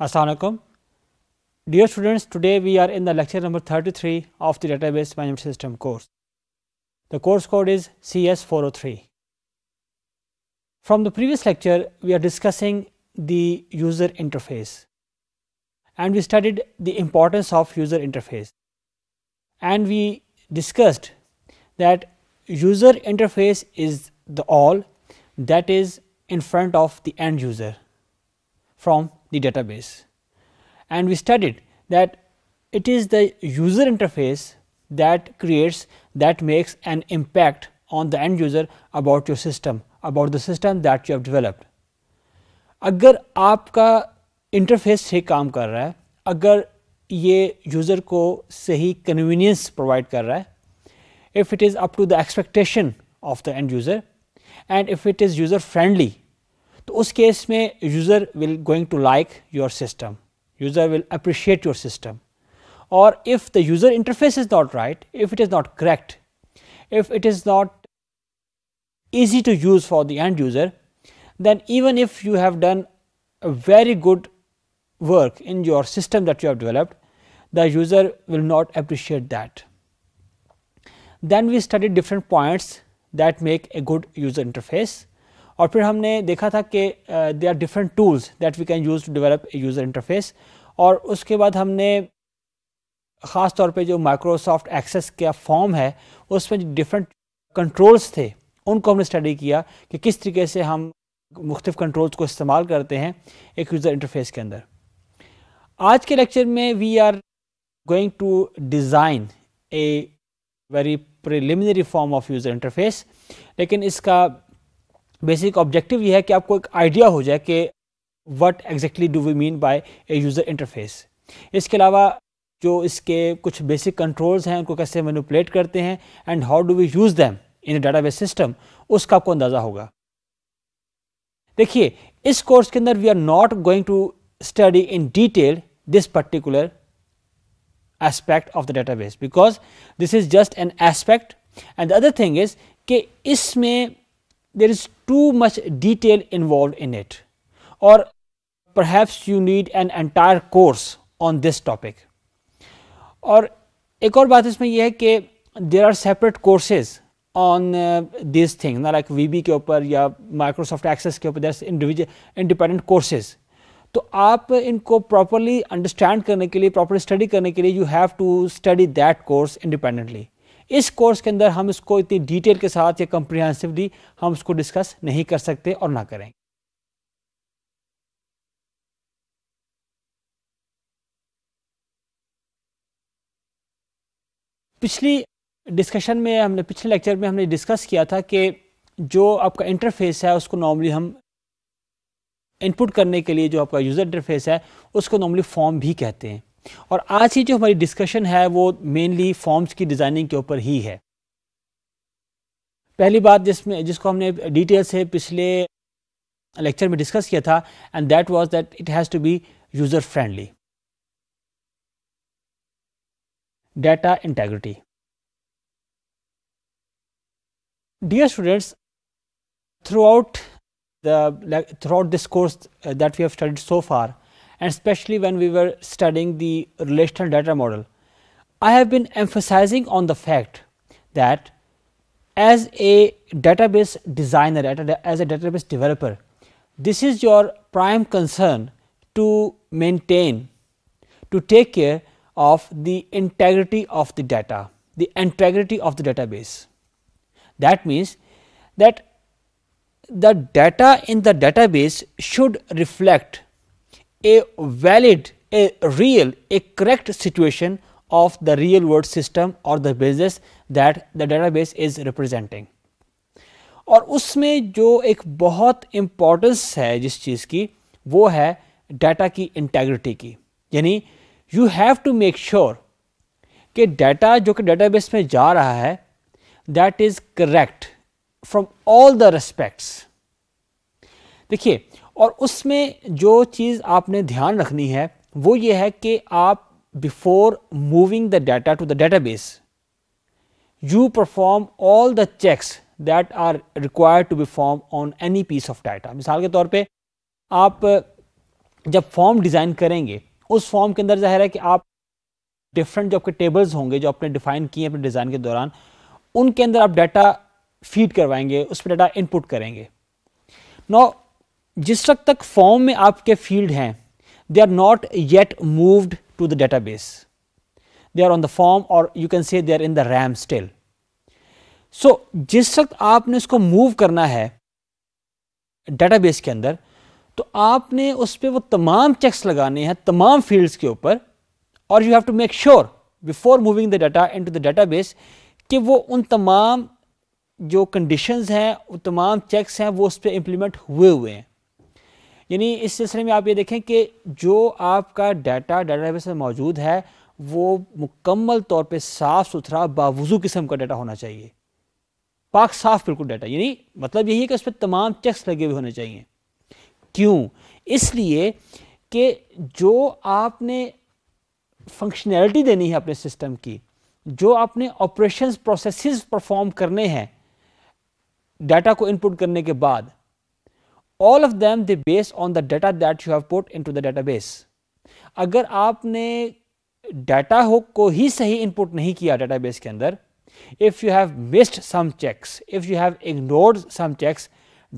Assalamualaikum. Dear students, today we are in the lecture number 33 of the database management system course. The course code is CS403. From the previous lecture, we are discussing the user interface and we studied the importance of user interface and we discussed that user interface is the all that is in front of the end user from the database. And we studied that it is the user interface that creates that makes an impact on the end user about your system, about the system that you have developed. اگر آپ interface interface صحیح کام کر رہا ہے اگر یہ user کو صحیح کنوینئنس پرووائڈ کر رہا ہے if the is up to the expectation of the end user and तो उस केस में user will going to like your system user will appreciate your system or if the user interface is not right, if it is not correct, if it is not easy to use for the end user, then even if you have done a very good work in your system that you have developed, the user will not appreciate that. Then we studied different points that make a good user interface और फिर हमने देखा था कि they are different tools that we can use to develop user interface और उसके बाद हमने ख़ास तौर पे जो माइक्रोसॉफ्ट एक्सेस का फॉर्म है उसमें जो डिफरेंट कंट्रोल्स थे उनको हमने स्टडी किया कि किस तरीके से हम मुख्तफ कंट्रोल्स को इस्तेमाल करते हैं एक यूज़र इंटरफेस के अंदर आज के लेक्चर में we are going to design a very preliminary form of user interface लेकिन इसका बेसिक ऑब्जेक्टिव ये है कि आपको एक आइडिया हो जाए कि what exactly do we mean by a user interface इसके अलावा जो इसके कुछ बेसिक कंट्रोल्स हैं उनको कैसे मैनिपुलेट करते हैं and how do we use them in data base system उसका आपको अंदाज़ा होगा देखिए इस कोर्स के अंदर we are not going to study in detail this particular aspect of the data base because this is just an aspect and the other thing is कि इसमें there is too much detail involved in it or perhaps you need an entire course on this topic. Or एक और बात इसमें यह there are separate courses on uh, these things like VB के ऊपर Microsoft Access के ऊपर there's individual independent courses to properly understand करने properly study करने you have to study that course independently इस कोर्स के अंदर हम इसको इतनी डिटेल के साथ या कंप्रिहेंसिवली हम उसको डिस्कस नहीं कर सकते और ना करेंगे पिछली डिस्कशन में हमने पिछले लेक्चर में हमने डिस्कस किया था कि जो आपका इंटरफेस है उसको नॉर्मली हम इनपुट करने के लिए जो आपका यूज़र इंटरफेस है उसको नॉर्मली फॉर्म भी कहते हैं और आज की जो हमारी डिस्कशन है वो मेनली फॉर्म्स की डिज़ाइनिंग के ऊपर ही है पहली बात जिसमें जिसको हमने डिटेल से पिछले लेक्चर में डिस्कस किया था and that was that it has to be user friendly data integrity dear students throughout the throughout this course that we have studied so far and especially when we were studying the relational data model. I have been emphasizing on the fact that as a database designer, as a database developer, this is your prime concern to maintain, to take care of the integrity of the data, the integrity of the database. That means that the data in the database should reflect a valid, a real, a correct situation of the real world system or the business that the database is representing. और उसमें जो एक बहुत importance है जिस चीज़ की वो है डाटा की इंटेग्रिटी की यानी you have to make sure कि डाटा जो कि डेटाबेस में जा रहा है that is correct from all the respects देखिए और उसमें जो चीज़ आपने ध्यान रखनी है वो ये है कि आप before moving the data to the data base you perform all the checks that are required to be form on any piece of data मिसाल के तौर पे आप जब फॉर्म डिज़ाइन करेंगे उस फॉर्म के अंदर ज़ाहिर है कि आप डिफरेंट जो आपके टेबल्स होंगे जो आपने डिफ़ाइन किए अपने डिज़ाइन के दौरान उनके अंदर आप डाटा फीड करवाएंगे उस पर डाटा इनपुट करेंगे नौ जिस वक्त तक फॉर्म में आपके फील्ड हैं they are not yet moved to the base they are on the form और you can say they are in the RAM still so जिस वक्त आपने उसको मूव करना है बेस के अंदर तो आपने उस पर वो तमाम चेक्स लगाने हैं तमाम फील्ड्स के ऊपर और you have to make sure before moving the data into the data base कि वो उन तमाम जो कंडीशंस हैं वो तमाम चेक्स हैं वो उस पर इम्प्लीमेंट हुए हुए हैं यानी इस सिलसिले में आप ये देखें कि जो आपका डाटा डाटा बेस में मौजूद है वो मुकम्मल तौर पे साफ़ सुथरा बावजू किस्म का डाटा होना चाहिए पाक साफ बिल्कुल डाटा यानी मतलब यही है कि उस पर तमाम चेक्स लगे हुए होने चाहिए क्यों इसलिए कि जो आपने फंक्शनैलिटी देनी है अपने सिस्टम की जो आपने ऑपरेशंस प्रोसेसेस परफॉर्म करने हैं डाटा को इनपुट करने के बाद all of them they base on the data that you have put into the database अगर आपने डाटा हो को ही सही इनपुट नहीं किया डेटाबेस के अंदर if you have missed some checks if you have ignored some checks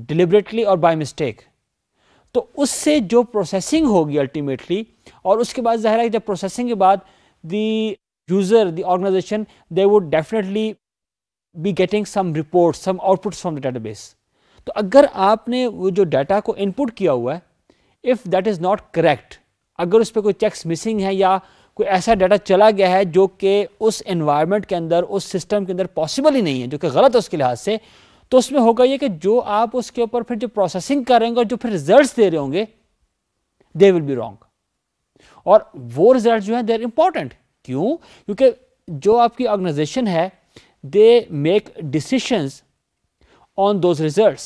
deliberately और बाय मिस्टेक तो उससे जो प्रोसेसिंग होगी अल्टीमेटली और उसके बाद ज़ाहिर है जब प्रोसेसिंग के बाद the user the organisation they would definitely be getting some reports, some outputs from the database. तो अगर आपने वो जो डाटा को इनपुट किया हुआ है if that is not correct अगर उस पर कोई चेक्स मिसिंग है या कोई ऐसा डाटा चला गया है जो कि उस एनवायरनमेंट के अंदर उस सिस्टम के अंदर पॉसिबल ही नहीं है जो कि गलत है उसके लिहाज से तो उसमें होगा ये कि जो आप उसके ऊपर फिर जो प्रोसेसिंग करेंगे और जो फिर रिजल्ट दे रहे होंगे दे विल बी रॉन्ग और वो रिजल्ट जो है दे आर क्यों क्योंकि जो आपकी ऑर्गेनाइजेशन है they make decisions on those result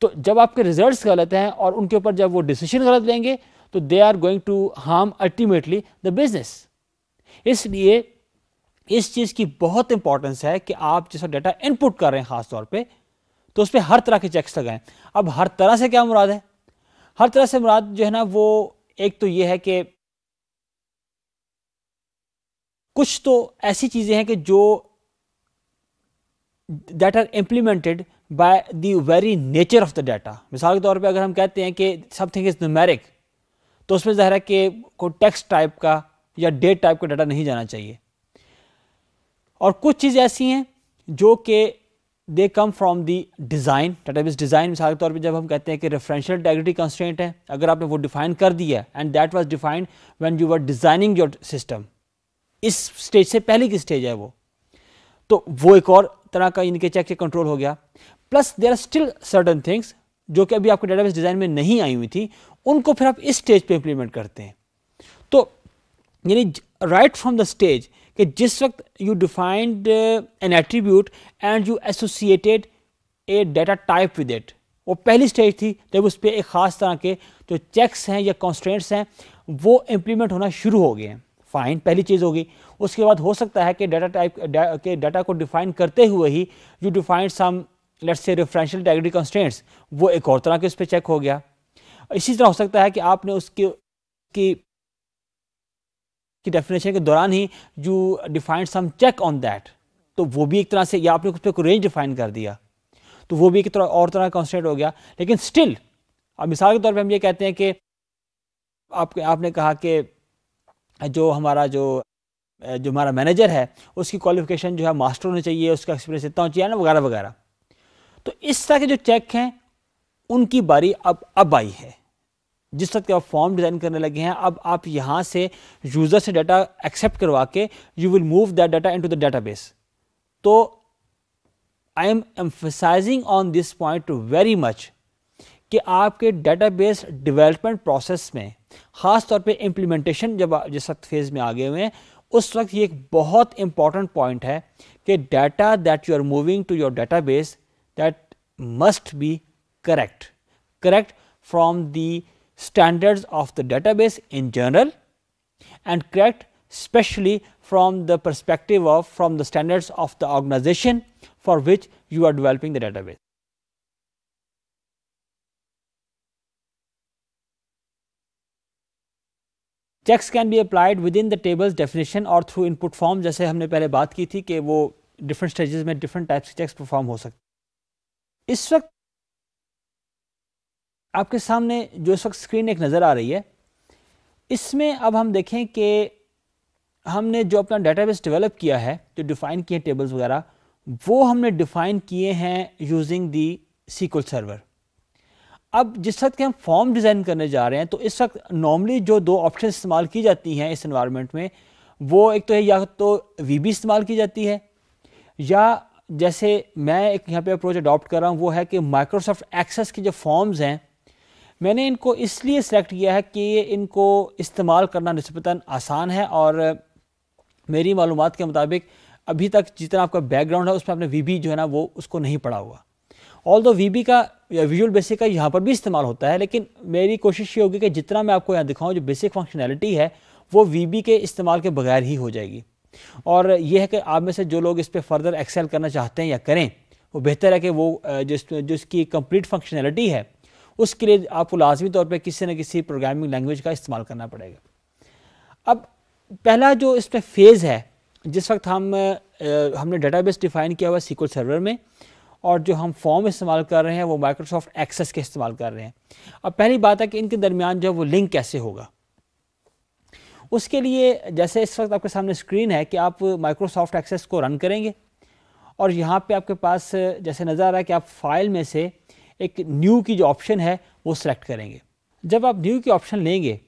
तो जब आपके रिजल्ट गलत हैं और उनके ऊपर जब वो डिसीजन गलत लेंगे तो they are going to harm ultimately the business इसलिए इस चीज़ की बहुत इंपॉर्टेंस है कि आप जैसा डाटा इनपुट कर रहे हैं ख़ास तौर पे तो उस पर हर तरह के चेक्स लगाएं अब हर तरह से क्या मुराद है हर तरह से मुराद जो है ना वो एक तो ये है कि कुछ तो ऐसी चीज़ें हैं कि जो that are implemented by the very nature of the data मिसाल के तौर पे अगर हम कहते हैं कि समथिंग इज़ न्यूमेरिक तो उसमें ज़ाहिर है कि कोई टेक्स्ट टाइप का या डेट टाइप का डाटा नहीं जाना चाहिए और कुछ चीज़ ऐसी हैं जो कि they come from the design database design मिसाल के तौर पर जब हम कहते हैं कि रेफरेंशियल इंटेग्रिटी कंस्ट्रेंट है अगर आपने वो डिफाइन कर दिया and that was defined when you are designing your system इस स्टेज से पहले की स्टेज है वो तो वो एक और तरह का इनके चेक से कंट्रोल हो गया plus there are still certain things जो कि अभी आपके डेटाबेस डिज़ाइन में नहीं आई हुई थी उनको फिर आप इस स्टेज पे इंप्लीमेंट करते हैं तो यानी राइट फ्रॉम द स्टेज कि जिस वक्त you defined an attribute and you associated a data type with it वो पहली स्टेज थी जब उस पर एक ख़ास तरह के जो चेक्स हैं या कॉन्स्टेंट्स हैं वो इम्प्लीमेंट होना शुरू हो गए हैं फाइन पहली चीज़ होगी उसके बाद हो सकता है कि डाटा टाइप के डाटा को डिफाइन करते हुए ही you define some let's say referential integrity constants वो एक और तरह के उस पर चेक हो गया इसी तरह हो सकता है कि आपने उसके की की डेफिनेशन के दौरान ही you defined some check on that तो वो भी एक तरह से या आपने उस पर रेंज डिफाइन कर दिया तो वो भी एक तरह और तरह कॉन्स्टेंट हो गया लेकिन स्टिल अब मिसाल के तौर पे हम ये कहते हैं कि आप आपने कहा कि जो हमारा जो जो हमारा मैनेजर है उसकी क्वालिफिकेशन जो है मास्टर होना चाहिए उसका एक्सपीरियंस इतना होना चाहिए ना वगैरह वगैरह तो इस तरह के जो चेक हैं उनकी बारी अब अब आई है जिस तरह के आप फॉर्म डिज़ाइन करने लगे हैं अब आप यहाँ से यूज़र से डाटा एक्सेप्ट करवा के you will move that data into the database तो I am emphasizing on this point very much कि आपके डेटाबेस डेवलपमेंट प्रोसेस में ख़ास तौर पे इम्प्लीमेंटेशन जब जिस वक्त फेज़ में आगे हुए हैं उस वक्त ये एक बहुत इंपॉर्टेंट पॉइंट है कि data that you are moving to your database that must be correct correct from the standards of the database in general and correct especially from the perspective of from the standards of the organization for which you are developing the database. Checks can be applied within the tables definition और through input form जैसे हमने पहले बात की थी कि वो different stages में डिफरेंट टाइप्स के चेक्स परफॉर्म हो सकते इस वक्त आपके सामने जो इस वक्त स्क्रीन एक नज़र आ रही है इसमें अब हम देखें कि हमने जो अपना डेटाबेस डेवलप किया है जो डिफ़ाइन किए टेबल्स वगैरह वो हमने डिफ़ाइन किए हैं यूजिंग दी सीक्वल सर्वर अब जिस वक्त हम फॉर्म डिज़ाइन करने जा रहे हैं तो इस वक्त नॉर्मली जो दो ऑप्शन इस्तेमाल की जाती हैं इस इन्वायरमेंट में वो एक तो है या तो वी इस्तेमाल की जाती है या जैसे मैं एक यहाँ पे अप्रोच अडॉप्ट कर रहा हूँ वो है कि माइक्रोसॉफ्ट एक्सेस के जो फॉर्म्स हैं मैंने इनको इसलिए सिलेक्ट किया है कि इनको इस्तेमाल करना नस्बता आसान है और मेरी मालूम के मुताबिक अभी तक जितना आपका बैकग्राउंड है उसमें आपने वी जो है ना वो उसको नहीं पढ़ा हुआ ऑल दो वी का या विजुअल बेसिक का यहाँ पर भी इस्तेमाल होता है लेकिन मेरी कोशिश ये होगी कि जितना मैं आपको यहाँ दिखाऊँ जो बेसिक फंक्शनैलिटी है वो वी के इस्तेमाल के बगैर ही हो जाएगी और यह है कि आप में से जो लोग इस पर फर्दर एक्सेल करना चाहते हैं या करें वो बेहतर है कि वो जिस जो इसकी कंप्लीट फंक्शनैलिटी है उसके लिए आपको लाजमी तौर पर किसी न किसी प्रोग्रामिंग लैंग्वेज का इस्तेमाल करना पड़ेगा अब पहला जो इसमें फ़ेज़ है जिस वक्त हम हमने डेटाबेस डिफ़ाइन किया हुआ सीक्वल सर्वर में और जो हम फॉर्म इस्तेमाल कर रहे हैं वो माइक्रोसॉफ्ट एक्सेस के इस्तेमाल कर रहे हैं अब पहली बात है कि इनके दरमियान जो वो लिंक कैसे होगा उसके लिए जैसे इस वक्त आपके सामने स्क्रीन है कि आप माइक्रोसॉफ्ट एक्सेस को रन करेंगे और यहाँ पे आपके पास जैसे नज़र आ रहा है कि आप फाइल में से एक न्यू की जो ऑप्शन है वो सिलेक्ट करेंगे जब आप न्यू की ऑप्शन लेंगे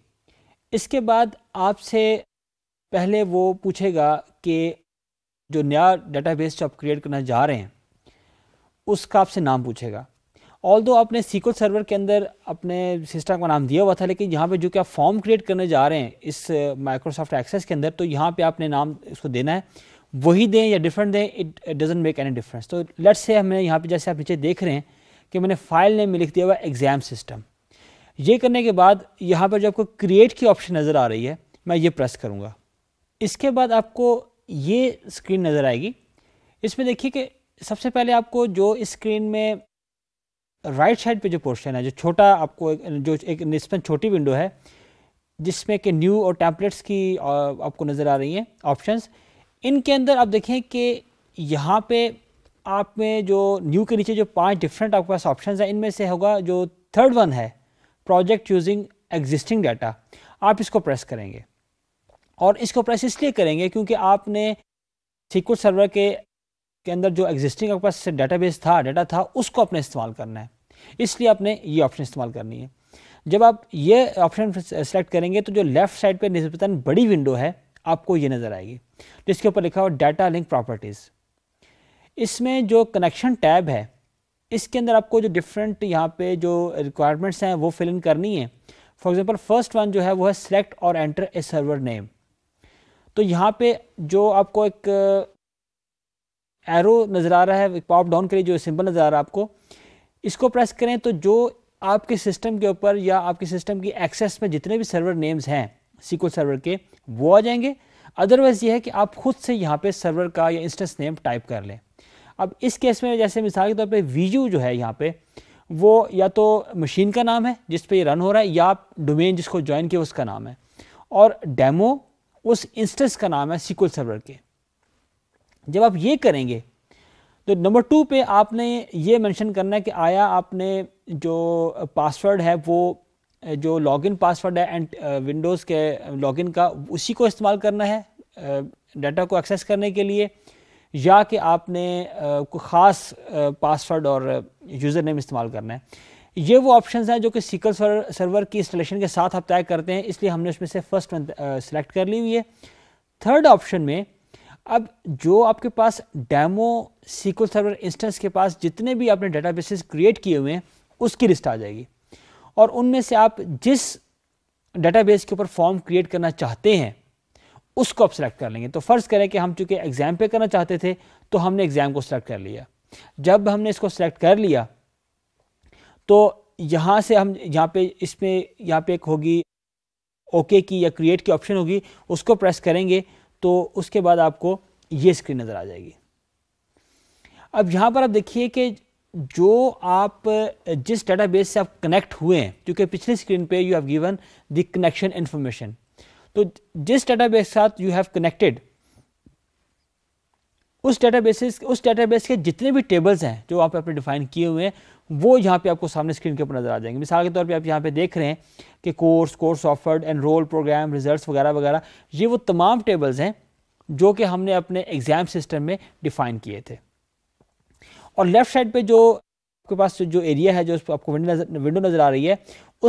इसके बाद आपसे पहले वो पूछेगा कि जो नया डेटाबेस जो आप क्रिएट करना जा रहे हैं उसका आपसे नाम पूछेगा ऑल दो आपने सीक्वल सर्वर के अंदर अपने सिस्टम का नाम दिया हुआ था लेकिन यहाँ पे जो कि आप फॉर्म क्रिएट करने जा रहे हैं इस माइक्रोसॉफ्ट एक्सेस के अंदर तो यहाँ पे आपने नाम इसको देना है वही दें या डिफरेंट दें it doesn't make any difference तो लेट्स से हमें यहाँ पे जैसे आप नीचे देख रहे हैं कि मैंने फाइल नेम में लिख दिया हुआ एग्ज़ाम सिस्टम ये करने के बाद यहाँ पर जो आपको क्रिएट की ऑप्शन नज़र आ रही है मैं ये प्रेस करूँगा इसके बाद आपको ये स्क्रीन नज़र आएगी इसमें देखिए कि सबसे पहले आपको जो स्क्रीन में राइट साइड पे जो पोर्शन है जो छोटा आपको एक, जो एक इसमें छोटी विंडो है जिसमें कि न्यू और टैंपलेट्स की आपको नज़र आ रही हैं ऑप्शंस इनके अंदर आप देखें कि यहाँ पे आप में जो न्यू के नीचे जो पांच डिफरेंट आपके पास ऑप्शन हैं इनमें से होगा जो थर्ड वन है प्रोजेक्ट यूजिंग एग्जिस्टिंग डाटा आप इसको प्रेस करेंगे और इसको प्रेस इसलिए करेंगे क्योंकि आपने सिक्वल सर्वर के के अंदर जो एग्जिस्टिंग आपके पास डेटाबेस था डाटा था उसको अपने इस्तेमाल करना है इसलिए आपने ये ऑप्शन इस्तेमाल करनी है जब आप ये ऑप्शन सेलेक्ट करेंगे तो जो लेफ्ट साइड पर निस्बतन बड़ी विंडो है आपको ये नज़र आएगी जिसके ऊपर लिखा हुआ डाटा लिंक प्रॉपर्टीज़ इसमें जो कनेक्शन टैब है इसके अंदर आपको जो डिफरेंट यहाँ पे जो रिक्वायरमेंट्स हैं वो फिल इन करनी है फॉर एग्जांपल फर्स्ट वन जो है वो है सिलेक्ट और एंटर ए सर्वर नेम तो यहाँ पे जो आपको एक एरो नज़र आ रहा है पॉप डाउन के लिए जो सिंबल नज़र आ रहा है आपको इसको प्रेस करें तो जो आपके सिस्टम के ऊपर या आपके सिस्टम की एक्सेस में जितने भी सर्वर नेम्स हैं सीक्वल सर्वर के वो आ जाएंगे अदरवाइज़ ये है कि आप खुद से यहाँ पे सर्वर का या इंस्टेंस नेम टाइप कर लें अब इस केस में जैसे मिसाल के तौर पर वीजू जो है यहाँ पे वो या तो मशीन का नाम है जिस पर ये रन हो रहा है या डोमेन जिसको ज्वाइन किया उसका नाम है और डेमो उस इंस्टेंस का नाम है सीक्वल सर्वर के जब आप ये करेंगे तो नंबर टू पे आपने ये मेंशन करना है कि आया आपने जो पासवर्ड है वो जो लॉगिन पासवर्ड है एंड विंडोज़ के लॉगिन का उसी को इस्तेमाल करना है डाटा को एक्सेस करने के लिए या कि आपने कोई ख़ास पासवर्ड और यूज़र नेम इस्तेमाल करना है ये वो ऑप्शन हैं जो कि सीकल सर्वर की इंस्टॉलेशन के साथ आप तय करते हैं इसलिए हमने उसमें से फर्स्ट सेलेक्ट सिलेक्ट कर ली हुई है थर्ड ऑप्शन में अब जो आपके पास डेमो सीक्वल सर्वर इंस्टेंस के पास जितने भी आपने डेटाबेसेस क्रिएट किए हुए हैं उसकी लिस्ट आ जाएगी और उनमें से आप जिस डेटाबेस के ऊपर फॉर्म क्रिएट करना चाहते हैं उसको आप सिलेक्ट कर लेंगे तो फ़र्ज़ करें कि हम चूँकि एग्ज़ाम पे करना चाहते थे तो हमने एग्ज़ाम को सिलेक्ट कर लिया जब हमने इसको सिलेक्ट कर लिया तो यहाँ से हम यहाँ पे इसमें यहाँ पे एक होगी ओके की या क्रिएट की ऑप्शन होगी उसको प्रेस करेंगे तो उसके बाद आपको ये स्क्रीन नज़र आ जाएगी अब यहाँ पर आप देखिए कि जो आप जिस डेटाबेस से आप कनेक्ट हुए हैं क्योंकि पिछली स्क्रीन पे you have given the connection information तो जिस डेटाबेस के साथ यू हैव कनेक्टेड उस डेटाबेस उस डेटाबेस के जितने भी टेबल्स हैं जो आप अपने डिफाइन किए हुए हैं वो यहाँ पे आपको सामने स्क्रीन के ऊपर नजर आ जाएंगे मिसाल के तौर पे आप यहाँ पे देख रहे हैं कि course course offered enroll program results वगैरह वगैरह ये वो तमाम टेबल्स हैं जो कि हमने अपने एग्ज़ाम सिस्टम में डिफ़ाइन किए थे और लेफ़्ट साइड पे जो आपके पास जो एरिया है जो आपको विंडो नजर विंडो नज़र आ रही है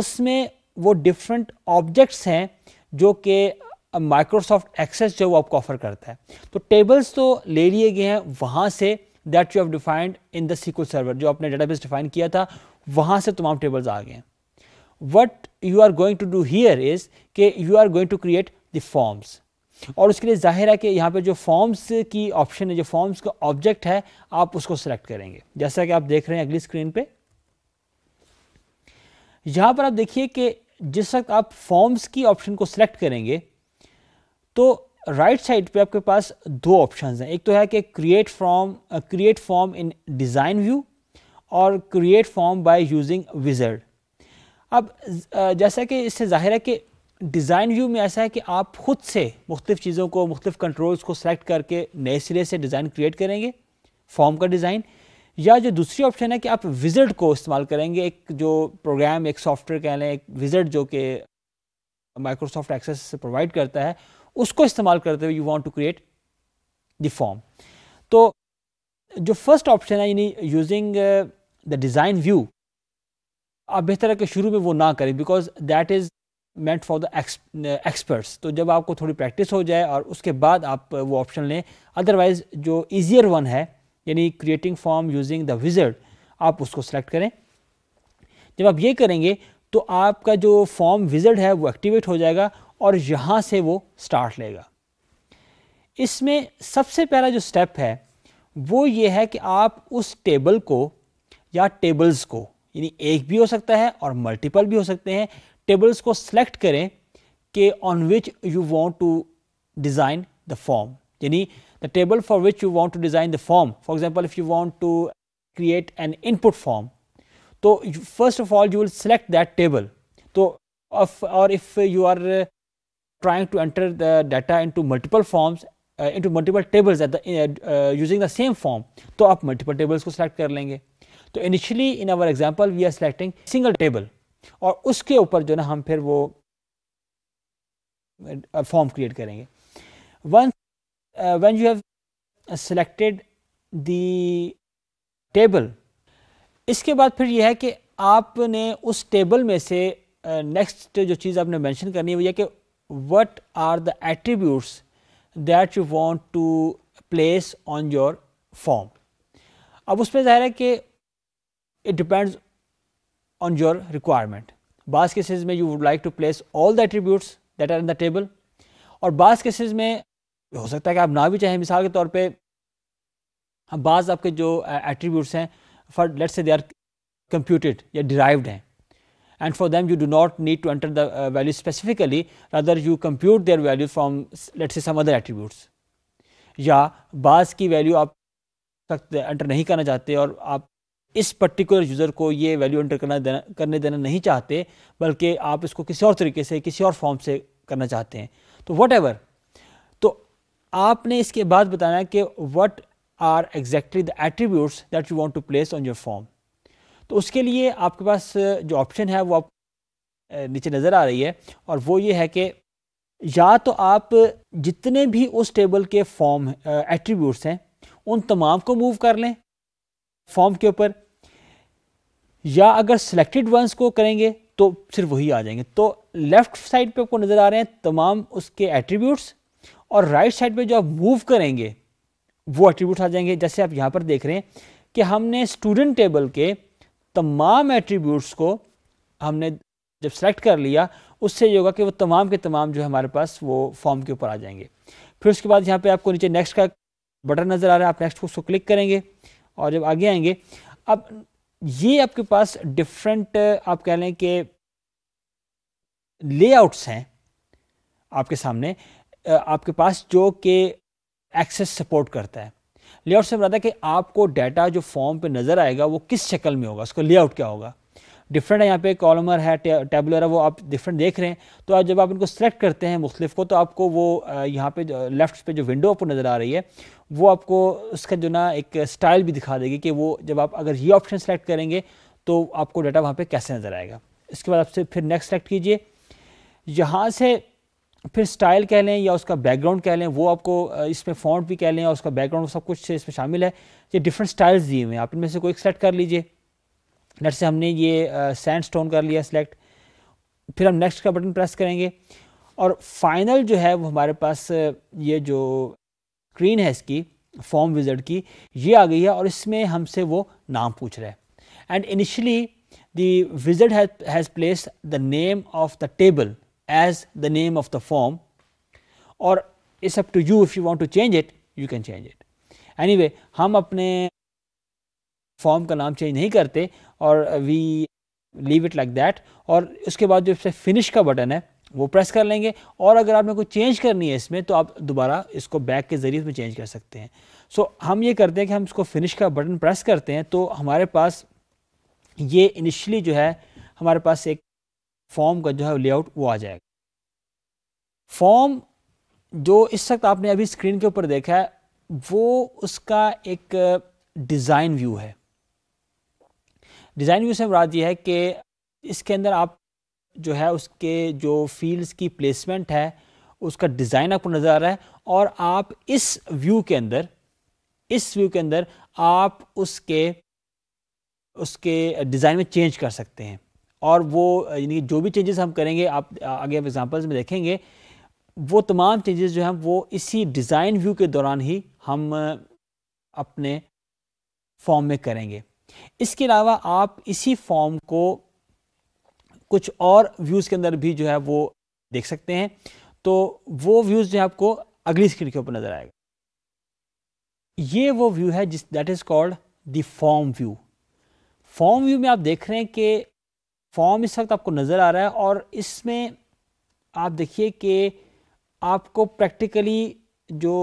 उसमें वो डिफरेंट ऑब्जेक्ट्स हैं जो कि माइक्रोसॉफ्ट uh, एक्सेस जो वो आपको ऑफ़र करता है तो टेबल्स तो ले लिए गए हैं वहाँ से that you have defined in the SQL server जो आपने डेटाबेस डिफाइन किया था वहाँ से तमाम टेबल्स आ गए what you are going to do here is कि you are going to create the forms और उसके लिए जाहिर है कि यहाँ पे जो फॉर्म्स की ऑप्शन है जो फॉर्म्स का ऑब्जेक्ट है आप उसको सेलेक्ट करेंगे जैसा कि आप देख रहे हैं अगली स्क्रीन पे यहां पर आप देखिए कि जिस वक्त आप फॉर्म्स की ऑप्शन को सिलेक्ट करेंगे तो राइट साइड पे आपके पास दो ऑप्शंस हैं एक तो है कि create form create form in design view और create form by using wizard अब uh, जैसा कि इससे ज़ाहिर है कि डिज़ाइन व्यू में ऐसा है कि आप ख़ुद से मुख्तफ़ चीज़ों को मुख्तु कंट्रोल्स को सेलेक्ट करके नए सिरे से डिज़ाइन क्रिएट करेंगे फॉर्म का डिज़ाइन या जो दूसरी ऑप्शन है कि आप विजर्ड को इस्तेमाल करेंगे एक जो प्रोग्राम एक सॉफ्टवेयर कह लें एक विजर्ड जो कि माइक्रोसॉफ्ट एक्सेस से प्रोवाइड करता है उसको इस्तेमाल करते हुए you want to create the form तो जो फर्स्ट ऑप्शन है यानी यूजिंग द डिज़ाइन व्यू आप बेहतर है कि शुरू में वो ना करें because that is meant for the experts तो जब आपको थोड़ी प्रैक्टिस हो जाए और उसके बाद आप uh, वो ऑप्शन लें अदरवाइज जो ईजियर वन है यानी creating form using the wizard आप उसको सेलेक्ट करें जब आप ये करेंगे तो आपका जो फॉर्म विजर्ड है वो एक्टिवेट हो जाएगा और यहाँ से वो स्टार्ट लेगा इसमें सबसे पहला जो स्टेप है वो ये है कि आप उस टेबल को या टेबल्स को यानी एक भी हो सकता है और मल्टीपल भी हो सकते हैं टेबल्स को सिलेक्ट करें कि on which you want to design the form यानी the table for which you want to design the form for example if you want to create an input form तो first of all you will select that table तो और if you are trying to enter the data into multiple forms into multiple tables at the using the same form तो आप multiple tables को select कर लेंगे तो initially in our example we are selecting single table और उसके ऊपर जो ना हम फिर वो फॉर्म uh, क्रिएट करेंगे one when you have selected the table इसके बाद फिर यह है कि आपने उस टेबल में से नेक्स्ट uh, जो चीज़ आपने मेंशन करनी है वो यह कि what are the attributes that you want to place on your form. ab usme zahir hai कि it depends on your requirement. bas cases mein you would like to place all the attributes that are in the table aur bas cases mein ho sakta hai ki aap na bhi chahe misal ke taur pe पे bas aapke jo attributes hain for let's say they are computed ya derived hain and for them you do not need to enter the uh, value specifically rather you compute their value from let us say some other attributes या बास की value आप सकते enter नहीं करना चाहते और आप इस पर्टिकुलर यूज़र को ये वैल्यू एंटर करना देना करने देना नहीं चाहते बल्कि आप इसको किसी और तरीके से किसी और फॉर्म से करना चाहते हैं तो वट एवर तो आपने इसके बाद बताना कि what are exactly the attributes that you want to place on your form तो उसके लिए आपके पास जो ऑप्शन है वो आप नीचे नज़र आ रही है और वो ये है कि या तो आप जितने भी उस टेबल के फॉर्म एट्रीब्यूट्स हैं उन तमाम को मूव कर लें फॉर्म के ऊपर या अगर सिलेक्टेड वंस को करेंगे तो सिर्फ वही आ जाएंगे तो लेफ़्ट साइड पे आपको नज़र आ रहे हैं तमाम उसके एट्रीब्यूट्स और राइट साइड पे जो आप मूव करेंगे वो एट्रीब्यूट्स आ जाएंगे जैसे आप यहाँ पर देख रहे हैं कि हमने स्टूडेंट टेबल के तमाम एट्रीब्यूट्स को हमने जब सेलेक्ट कर लिया उससे ये होगा कि वो तमाम के तमाम जो है हमारे पास वो फॉर्म के ऊपर आ जाएंगे फिर उसके बाद यहाँ पे आपको नीचे नेक्स्ट का बटन नज़र आ रहा है आप नेक्स्ट उसको क्लिक करेंगे और जब आगे आएंगे अब ये आपके पास डिफरेंट आप कह लें कि लेआउट्स हैं आपके सामने आपके पास जो कि एक्सेस सपोर्ट करता है लेआउट से मुराद है कि आपको डाटा जो फॉर्म पे नज़र आएगा वो किस शक्ल में होगा उसका लेआउट क्या होगा डिफरेंट है यहाँ पे कॉलमर है टेबुलर है वो आप डिफरेंट देख रहे हैं तो आप जब आप इनको सेलेक्ट करते हैं मुख्तफ को तो आपको वो यहाँ पे लेफ्ट पे जो विंडो आपको नज़र आ रही है वो आपको उसका जो ना एक स्टाइल भी दिखा देगी कि वो जब आप अगर ये ऑप्शन सेलेक्ट करेंगे तो आपको डाटा वहाँ पर कैसे नज़र आएगा इसके बाद आपसे फिर नेक्स्ट सेलेक्ट कीजिए यहाँ से फिर स्टाइल कह लें या उसका बैकग्राउंड कह लें वो आपको इसमें फॉन्ट भी कह लें या उसका बैकग्राउंड सब कुछ इसमें शामिल है ये डिफरेंट स्टाइल्स दिए हुए हैं आप इनमें से कोई सेलेक्ट कर लीजिए लेट से हमने ये सैंड स्टोन कर लिया सेलेक्ट फिर हम नेक्स्ट का बटन प्रेस करेंगे और फाइनल जो है वो हमारे पास ये जो स्क्रीन है इसकी फॉर्म विजिट की ये आ गई है और इसमें हमसे वो नाम पूछ रहा है and initially the wizard has place the name of the table as the name of the form और it's up to you if you want to change it you can change it. Anyway हम अपने form का नाम change नहीं करते और we leave it like that और उसके बाद जो इससे फिनिश का बटन है वो प्रेस कर लेंगे और अगर आपने कोई चेंज करनी है इसमें तो आप दोबारा इसको बैक के ज़रिए इसमें चेंज कर सकते हैं सो so, हम ये करते हैं कि हम इसको फिनिश का बटन प्रेस करते हैं तो हमारे पास ये इनिशली जो है हमारे पास एक फॉर्म का जो है लेआउट वो आ जाएगा फॉर्म जो इस वक्त आपने अभी स्क्रीन के ऊपर देखा है वो उसका एक डिज़ाइन व्यू है डिज़ाइन व्यू से मुराद ये है कि इसके अंदर आप जो है उसके जो फील्ड्स की प्लेसमेंट है उसका डिज़ाइन आपको नज़र आ रहा है और आप इस व्यू के अंदर इस व्यू के अंदर आप उसके उसके डिज़ाइन में चेंज कर सकते हैं और वो यानी जो भी चेंजेस हम करेंगे आप आगे आप एग्जांपल्स में देखेंगे वो तमाम चेंजेस जो हैं वो इसी डिज़ाइन व्यू के दौरान ही हम अपने फॉर्म में करेंगे इसके अलावा आप इसी फॉर्म को कुछ और व्यूज़ के अंदर भी जो है वो देख सकते हैं तो वो व्यूज़ जो है आपको अगली स्क्रीन के ऊपर नज़र आएगा ये वो व्यू है जिस that is called the form view form view में आप देख रहे हैं कि फॉर्म इस वक्त आपको नज़र आ रहा है और इसमें आप देखिए कि आपको प्रैक्टिकली जो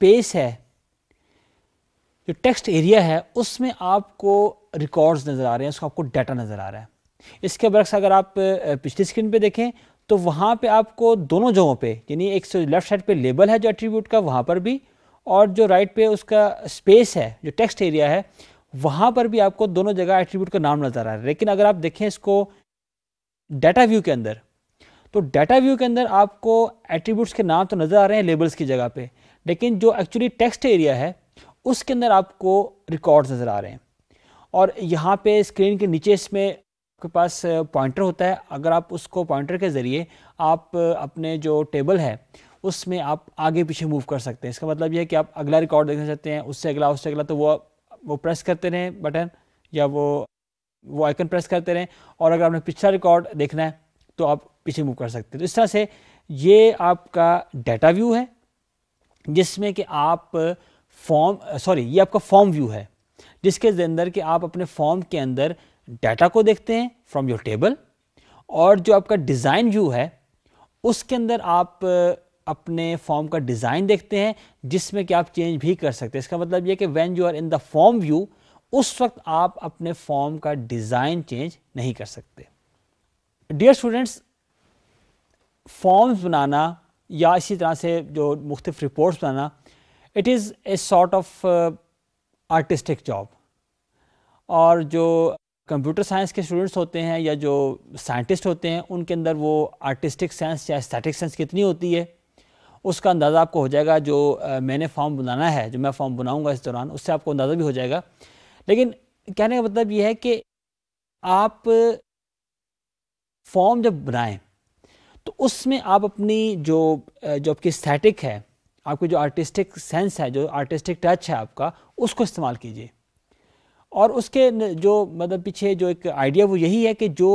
पेस है जो टेक्स्ट एरिया है उसमें आपको रिकॉर्ड्स नज़र आ रहे हैं उसका आपको डाटा नज़र आ रहा है इसके बरक्स अगर आप पिछली स्क्रीन पे देखें तो वहां पे आपको दोनों जगहों पे यानी एक लेफ्ट तो साइड पे लेबल है जो एट्रीब्यूट का वहां पर भी और जो राइट right पे उसका स्पेस है जो टेक्स्ट एरिया है वहां पर भी आपको दोनों जगह एट्रीब्यूट का नाम नज़र आ रहा है लेकिन अगर आप देखें इसको डाटा व्यू के अंदर तो डाटा व्यू के अंदर आपको एट्रीब्यूट्स के नाम तो नज़र आ रहे हैं लेबल्स की जगह पे लेकिन जो एक्चुअली टेक्स्ट एरिया है उसके अंदर आपको रिकॉर्ड्स नज़र आ रहे हैं और यहाँ पे स्क्रीन के नीचे इसमें आपके पास पॉइंटर होता है अगर आप उसको पॉइंटर के ज़रिए आप अपने जो टेबल है उसमें आप आगे पीछे मूव कर सकते हैं इसका मतलब यह है कि आप अगला रिकॉर्ड देखना चाहते हैं उससे अगला उससे अगला तो वो वो प्रेस करते रहें बटन या वो वो आइकन प्रेस करते रहें और अगर आपने पिछला रिकॉर्ड देखना है तो आप पीछे मूव कर सकते हैं तो इस तरह से ये आपका डाटा व्यू है जिसमें कि आप फॉर्म सॉरी ये आपका फॉर्म व्यू है जिसके अंदर कि आप अपने फॉर्म के अंदर डाटा को देखते हैं फ्रॉम योर टेबल और जो आपका डिज़ाइन व्यू है उसके अंदर आप अपने फॉर्म का डिज़ाइन देखते हैं जिसमें कि आप चेंज भी कर सकते हैं इसका मतलब यह कि when you are in the form view उस वक्त आप अपने फॉर्म का डिज़ाइन चेंज नहीं कर सकते डियर स्टूडेंट्स फॉर्म्स बनाना या इसी तरह से जो मुख्तफ रिपोर्ट्स बनाना it is a sort of artistic job और जो कंप्यूटर साइंस के स्टूडेंट्स होते हैं या जो साइंटिस्ट होते हैं उनके अंदर वो आर्टिस्टिक सेंस या स्टैटिक सेंस कितनी होती है उसका अंदाज़ा आपको हो जाएगा जो मैंने फॉर्म बनाना है जो मैं फॉर्म बनाऊंगा इस दौरान उससे आपको अंदाज़ा भी हो जाएगा लेकिन कहने का मतलब ये है कि आप फॉर्म जब बनाएं तो उसमें आप अपनी जो जो आपकी स्थैटिक है आपकी जो आर्टिस्टिक सेंस है जो आर्टिस्टिक टच है आपका उसको इस्तेमाल कीजिए और उसके जो मतलब पीछे जो एक आइडिया वो यही है कि जो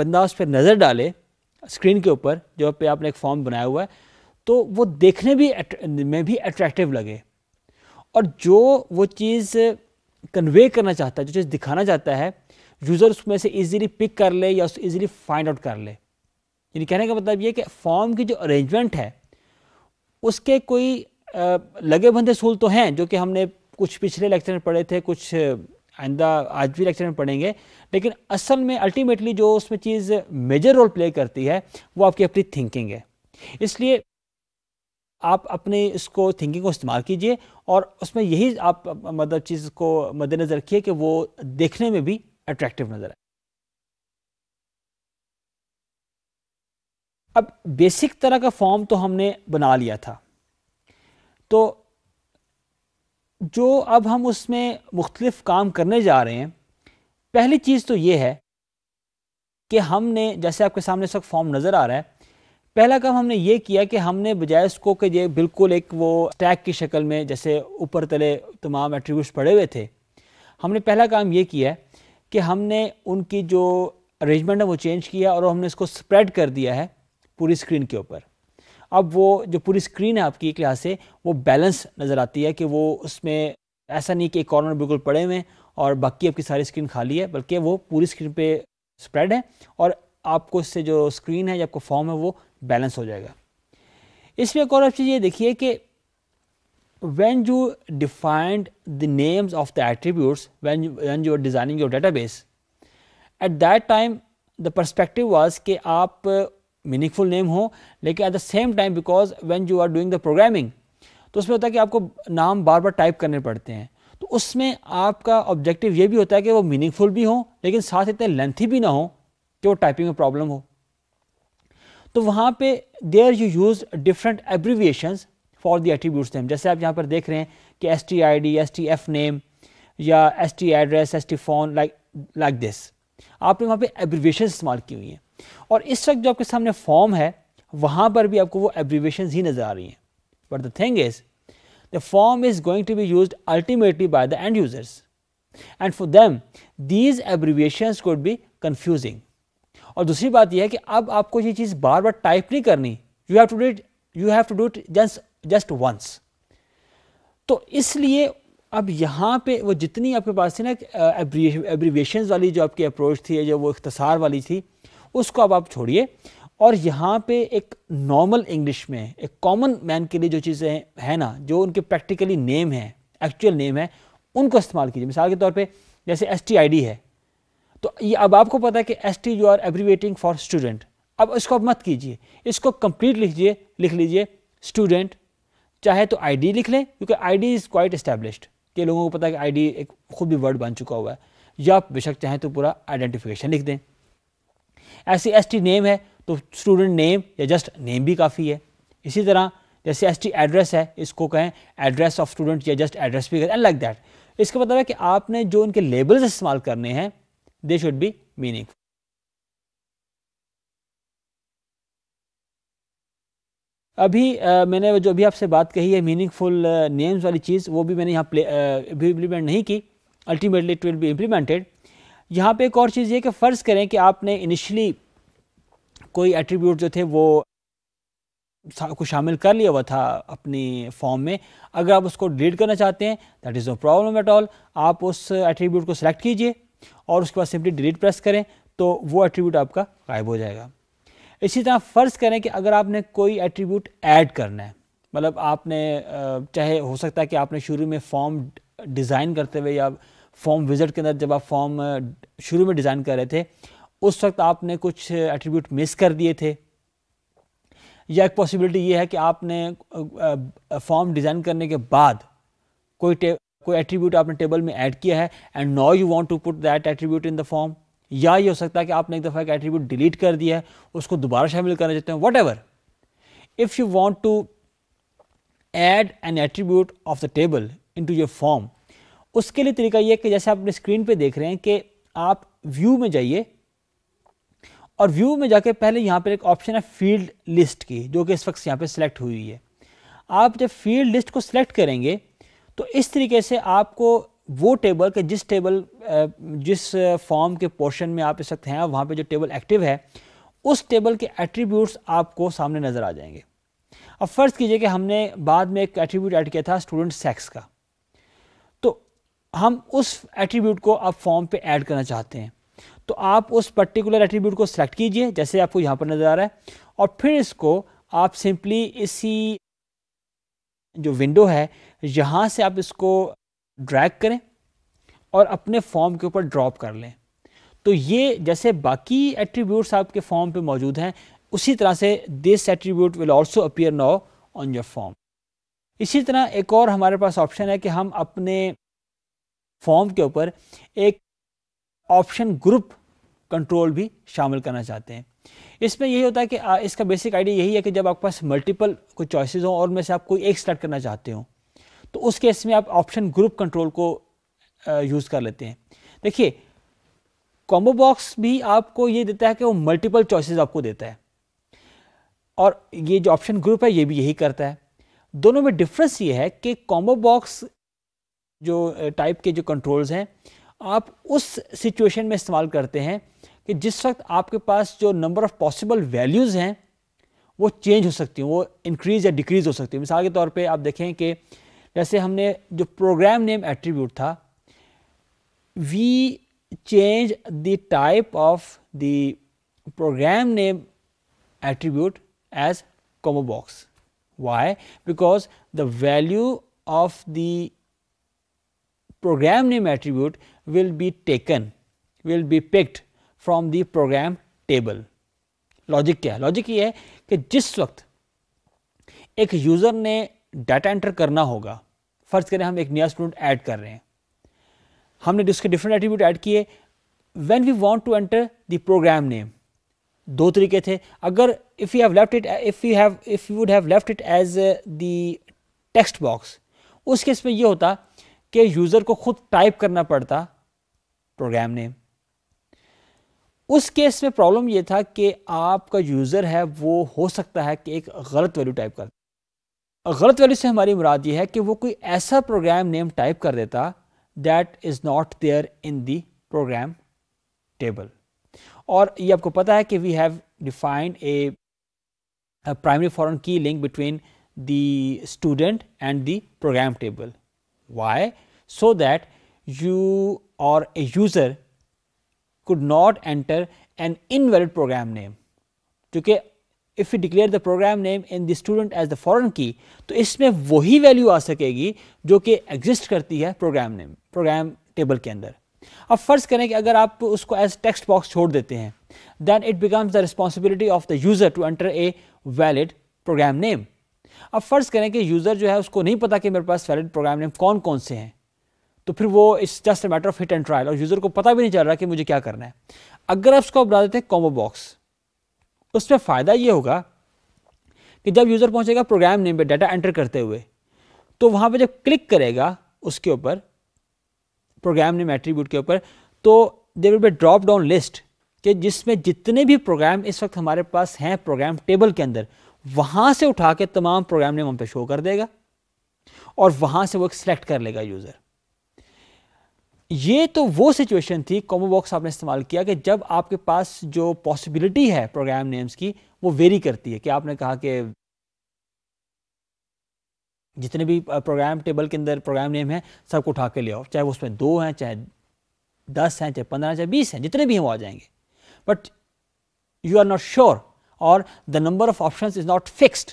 बंदा उस पर नज़र डाले स्क्रीन के ऊपर जो पे आपने एक फॉर्म बनाया हुआ है तो वो देखने भी में भी अट्रैक्टिव लगे और जो वो चीज़ कन्वे करना चाहता है जो चीज़ दिखाना चाहता है यूज़र उसमें से इजीली पिक कर ले या उसको ईजिली फाइंड आउट कर ले यानी कहने का मतलब ये कि फॉर्म की जो अरेंजमेंट है उसके कोई लगे बंधे सूल तो हैं जो कि हमने कुछ पिछले लेक्चर में पढ़े थे कुछ आइंदा आज भी लेक्चर में पढ़ेंगे लेकिन असल में अल्टीमेटली जो उसमें चीज़ मेजर रोल प्ले करती है वो आपकी अपनी थिंकिंग है इसलिए आप अपने इसको थिंकिंग को इस्तेमाल कीजिए और उसमें यही आप मतलब चीज़ को मद्देनज़र रखिए कि वो देखने में भी अट्रैक्टिव नज़र आए अब बेसिक तरह का फॉर्म तो हमने बना लिया था तो जो अब हम उसमें मुख्तलिफ काम करने जा रहे हैं पहली चीज़ तो ये है कि हमने जैसे आपके सामने इस वक्त फॉर्म नज़र आ रहा है पहला काम हमने ये किया कि हमने बजाय इसको कि ये बिल्कुल एक वो टैग की शक्ल में जैसे ऊपर तले तमाम एट्रीब्यूट पड़े हुए थे हमने पहला काम ये किया कि हमने उनकी जो अरेंजमेंट है वो चेंज किया और हमने इसको स्प्रेड कर दिया है पूरी स्क्रीन के ऊपर अब वो जो पूरी स्क्रीन है आपकी एक लिहाज से वो बैलेंस नज़र आती है कि वो उसमें ऐसा नहीं कि एक कॉर्नर बिल्कुल पड़े हुए हैं और बाकी आपकी सारी स्क्रीन खाली है बल्कि वो पूरी स्क्रीन पे स्प्रेड है और आपको इससे जो स्क्रीन है या आपको फॉर्म है वो बैलेंस हो जाएगा इसमें एक और अब चीज़ ये देखिए कि when you defined the names of the attribute when when you are designing your database at that time the perspective was कि आप मीनिंगफुल नेम हो लेकिन at the same time because when you are doing the programming तो उसमें होता है कि आपको नाम बार बार टाइप करने पड़ते हैं तो उसमें आपका ऑब्जेक्टिव ये भी होता है कि वो मीनिंगफुल भी हो लेकिन साथ इतने लेंथी भी ना हो कि वो टाइपिंग में प्रॉब्लम हो तो वहाँ पे there you use different abbreviations for the name जैसे आप यहाँ पर देख रहे हैं कि S T I D S T F name या S T address S T phone like like this आपने वहाँ पे एब्रीविएशन इस्तेमाल की हुई हैं और इस वक्त जो आपके सामने फॉर्म है वहाँ पर भी आपको वो एब्रीविएशन ही नज़र आ रही हैं but the thing is the form is going to be use ultimately by the end users and for them these abbreviation could be confusing और दूसरी बात यह है कि अब आपको ये चीज़ बार बार टाइप नहीं करनी you have to do it you have to do it just just once तो इसलिए अब यहाँ पे वो जितनी आपके पास थी ना एब्रीविएशन वाली जो आपकी अप्रोच थी जो वो इख्तसार वाली थी उसको अब आप छोड़िए और यहाँ पे एक नॉर्मल इंग्लिश में एक कॉमन मैन के लिए जो चीज़ें हैं है ना जो उनके प्रैक्टिकली नेम है एक्चुअल नेम है उनको इस्तेमाल कीजिए मिसाल के तौर पर जैसे एस है तो ये अब आपको पता है कि S T you are abbreviating for student अब इसको अब मत कीजिए इसको कंप्लीट लिखिए लिख लीजिए स्टूडेंट चाहे तो आईडी लिख लें क्योंकि आईडी इज़ क्वाइट इस्टेब्लिश्ड के लोगों को पता है कि आईडी एक खुद भी वर्ड बन चुका हुआ है या आप बेशक चाहें तो पूरा आइडेंटिफिकेशन लिख दें ऐसी एस टी नेम है तो स्टूडेंट नेम या जस्ट नेम भी काफ़ी है इसी तरह जैसे एस टी एड्रेस है इसको कहें एड्रेस ऑफ स्टूडेंट या जस्ट एड्रेस भी कहें लाइक दैट इसका मतलब है कि आपने जो उनके लेबल्स इस्तेमाल करने हैं they should be meaningful. अभी आ, मैंने जो अभी आपसे बात कही है मीनिंगफुल नेम्स वाली चीज़ वो भी मैंने यहाँ प्ले इम्प्लीमेंट नहीं की ultimately it will be implemented यहाँ पे एक और चीज़ ये कि फ़र्ज़ करें कि आपने इनिशली कोई एट्रीब्यूट जो थे वो को शामिल कर लिया हुआ था अपनी फॉर्म में अगर आप उसको डिलीट करना चाहते हैं that is no problem at all आप उस एट्रीब्यूट को सेलेक्ट कीजिए और उसके बाद सिंपली डिलीट प्रेस करें तो वो एट्रीब्यूट आपका गायब हो जाएगा इसी तरह फ़र्ज़ करें कि अगर आपने कोई एट्रीब्यूट ऐड करना है मतलब आपने चाहे हो सकता है कि आपने शुरू में फॉर्म डिज़ाइन करते हुए या फॉर्म विजिट के अंदर जब आप फॉर्म शुरू में डिज़ाइन कर रहे थे उस वक्त आपने कुछ एट्रीब्यूट मिस कर दिए थे या एक पॉसिबिलिटी ये है कि आपने फॉर्म डिज़ाइन करने के बाद कोई कोई एट्रीब्यूट आपने टेबल में ऐड किया है and now you want to put that attribute in the form या ये हो सकता है कि आपने एक दफ़ा एक एट्रीब्यूट डिलीट कर दिया है उसको दोबारा शामिल करना चाहते हैं whatever if you want to add an attribute of the table into your form उसके लिए तरीका यह कि जैसे आप अपने स्क्रीन पर देख रहे हैं कि आप व्यू में जाइए और व्यू में जाके पहले यहां पर एक ऑप्शन है फील्ड लिस्ट की जो कि इस वक्त यहां पर सिलेक्ट हुई है आप जब फील्ड लिस्ट को सिलेक्ट करेंगे तो इस तरीके से आपको वो टेबल के जिस टेबल जिस फॉर्म के पोर्शन में आप इस सकते हैं वहाँ पे जो टेबल एक्टिव है उस टेबल के एट्रीब्यूट्स आपको सामने नज़र आ जाएंगे अब फ़र्ज़ कीजिए कि हमने बाद में एक एट्रीब्यूट ऐड किया था स्टूडेंट सेक्स का तो हम उस एट्रीब्यूट को अब फॉर्म पे ऐड करना चाहते हैं तो आप उस पर्टिकुलर एट्रीब्यूट को सिलेक्ट कीजिए जैसे आपको यहाँ पर नज़र आ रहा है और फिर इसको आप सिंपली इसी जो विंडो है यहाँ से आप इसको ड्रैग करें और अपने फॉर्म के ऊपर ड्रॉप कर लें तो ये जैसे बाकी एट्रीब्यूट्स आपके फॉर्म पे मौजूद हैं उसी तरह से this attribute will also appear now on your form इसी तरह एक और हमारे पास ऑप्शन है कि हम अपने फॉर्म के ऊपर एक ऑप्शन ग्रुप कंट्रोल भी शामिल करना चाहते हैं इसमें यही होता है कि इसका बेसिक आइडिया यही है कि जब आपके पास मल्टीपल कोई चॉइसेस हों और उनमें से आप कोई एक सेलेक्ट करना चाहते हो तो उस केस में आप ऑप्शन ग्रुप कंट्रोल को यूज़ कर लेते हैं देखिए कॉम्बो बॉक्स भी आपको ये देता है कि वो मल्टीपल चॉइसेस आपको देता है और ये जो ऑप्शन ग्रुप है ये भी यही करता है दोनों में डिफरेंस ये है कि कॉम्बो बॉक्स जो टाइप के जो कंट्रोल्स हैं आप उस सिचुएशन में इस्तेमाल करते हैं कि जिस वक्त आपके पास जो नंबर ऑफ़ पॉसिबल वैल्यूज़ हैं वो चेंज हो सकती हैं वो इंक्रीज़ या डिक्रीज़ हो सकती है मिसाल के तौर पे आप देखें कि जैसे हमने जो प्रोग्राम नेम एट्रीब्यूट था we change the type of the program name attribute as combo box. Why? Because the value of the program name attribute will be taken, will be picked from the program table. Logic क्या है logic ये है कि जिस वक्त एक user ने data enter करना होगा फ़र्ज़ करें हम एक नया स्टूडेंट ऐड कर रहे हैं हमने जिसके डिफरेंट एट्रीब्यूट ऐड किए when we want to enter the program name दो तरीके थे अगर if you have left it if you have if you would have left it as the text box उस केस में ये होता कि यूज़र को खुद टाइप करना पड़ता प्रोग्राम नेम उस केस में प्रॉब्लम ये था कि आपका यूज़र है वो हो सकता है कि एक गलत वैल्यू टाइप कर गलत वैल्यू से हमारी मुराद ये है कि वो कोई ऐसा प्रोग्राम नेम टाइप कर देता that is not there in the program table और ये आपको पता है कि we have defined a primary foreign key link between the student and the program table why so that you और a user could not enter an invalid program name क्योंकि if you declare the program name in the student as the foreign key तो इसमें वही value आ सकेगी जो कि exist करती है प्रोग्राम नेम प्रोग्राम टेबल के अंदर अब फ़र्ज़ करें कि अगर आप उसको एज टेक्स्ट बॉक्स छोड़ देते हैं then it becomes the responsibility of the user to enter a valid program name अब फ़र्ज़ करें कि यूज़र जो है उसको नहीं पता कि मेरे पास वैलिड प्रोग्राम नेम कौन कौन से हैं तो फिर वो it's just a matter of hit and trial और यूज़र को पता भी नहीं चल रहा कि मुझे क्या करना है अगर आप उसको बना देते हैं कॉमो बॉक्स उसमें फ़ायदा ये होगा कि जब यूज़र पहुंचेगा प्रोग्राम नेम पे डाटा एंटर करते हुए तो वहाँ पे जब क्लिक करेगा उसके ऊपर प्रोग्राम नेम एट्रीब्यूट के ऊपर तो there will be drop down list कि जिसमें जितने भी प्रोग्राम इस वक्त हमारे पास हैं प्रोग्राम टेबल के अंदर वहाँ से उठा के तमाम प्रोग्राम नेम हम पे शो कर देगा और वहाँ से वो सिलेक्ट कर लेगा यूज़र ये तो वो सिचुएशन थी कॉमो बॉक्स आपने इस्तेमाल किया कि जब आपके पास जो पॉसिबिलिटी है प्रोग्राम नेम्स की वो वेरी करती है कि आपने कहा कि जितने भी प्रोग्राम टेबल के अंदर प्रोग्राम नेम है सबको उठा के ले आओ चाहे वो उसमें दो हैं चाहे दस हैं चाहे पंद्रह चाहे बीस हैं जितने भी हैं वो आ जाएंगे but you are not sure और the number of option is not fixed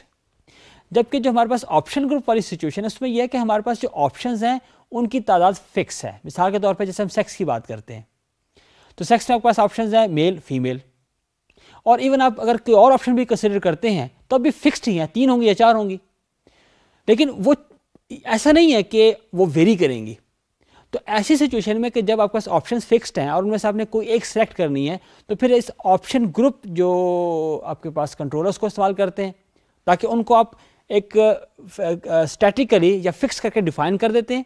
जबकि जो हमारे पास ऑप्शन ग्रुप वाली सिचुएशन है उसमें यह है कि हमारे पास जो ऑप्शंस हैं उनकी तादाद फिक्स है मिसाल के तौर पर जैसे हम सेक्स की बात करते हैं तो सेक्स में आपके पास ऑप्शन हैं मेल फीमेल और इवन आप अगर कोई और ऑप्शन भी कंसिडर करते हैं तो अभी फिक्सड ही हैं तीन होंगी या चार होंगी लेकिन वो ऐसा नहीं है कि वो वेरी करेंगी तो ऐसी सिचुएशन में कि जब आपके पास ऑप्शन फिक्स्ड हैं और उनमें से आपने कोई एक सेलेक्ट करनी है तो फिर इस ऑप्शन ग्रुप जो आपके पास कंट्रोलर्स को इस्तेमाल करते हैं ताकि उनको आप एक स्टैटिकली या फिक्स करके डिफाइन कर देते हैं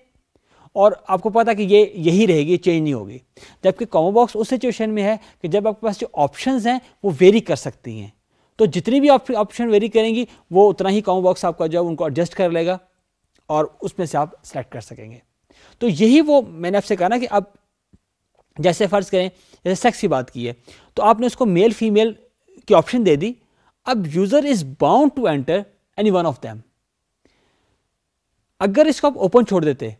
और आपको पता कि ये यही रहेगी चेंज नहीं होगी जबकि कॉमो बॉक्स उस सिचुएशन में है कि जब आपके पास जो ऑप्शंस हैं वो वेरी कर सकती हैं तो जितनी भी ऑप्शन वेरी करेंगी वो उतना ही कॉमो बॉक्स आपका जो है उनको एडजस्ट कर लेगा और उसमें से आप सेलेक्ट कर सकेंगे तो यही वो मैंने आपसे कहा ना कि आप जैसे फ़र्ज़ करें जैसे सेक्स की बात की है तो आपने उसको मेल फीमेल की ऑप्शन दे दी अब user is bound to enter any one of them अगर इसको आप ओपन छोड़ देते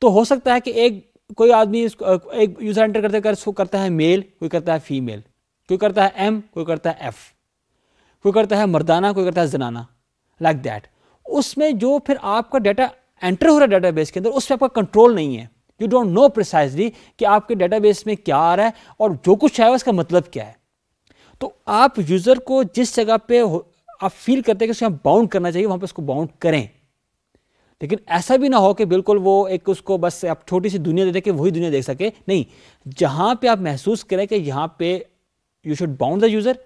तो हो सकता है कि एक कोई आदमी एक यूज़र एंटर करते कर करता है मेल कोई करता है फीमेल कोई करता है एम कोई करता है एफ़ कोई करता है मर्दाना कोई करता है जनाना लाइक like दैट उसमें जो फिर आपका डाटा एंटर हो रहा है डाटा बेस के अंदर उस पर आपका कंट्रोल नहीं है यू डोंट नो प्रिसाइजली कि आपके डाटा बेस में क्या आ रहा है और जो कुछ आया उसका मतलब क्या है तो आप यूज़र को जिस जगह पे आप फील करते हैं कि उसे हम बाउंड करना चाहिए वहां पर उसको बाउंड करें लेकिन ऐसा भी ना हो कि बिल्कुल वो एक उसको बस आप छोटी सी दुनिया दे देखें वही दुनिया देख सके नहीं जहां पे आप महसूस करें कि यहां पे you should bound the user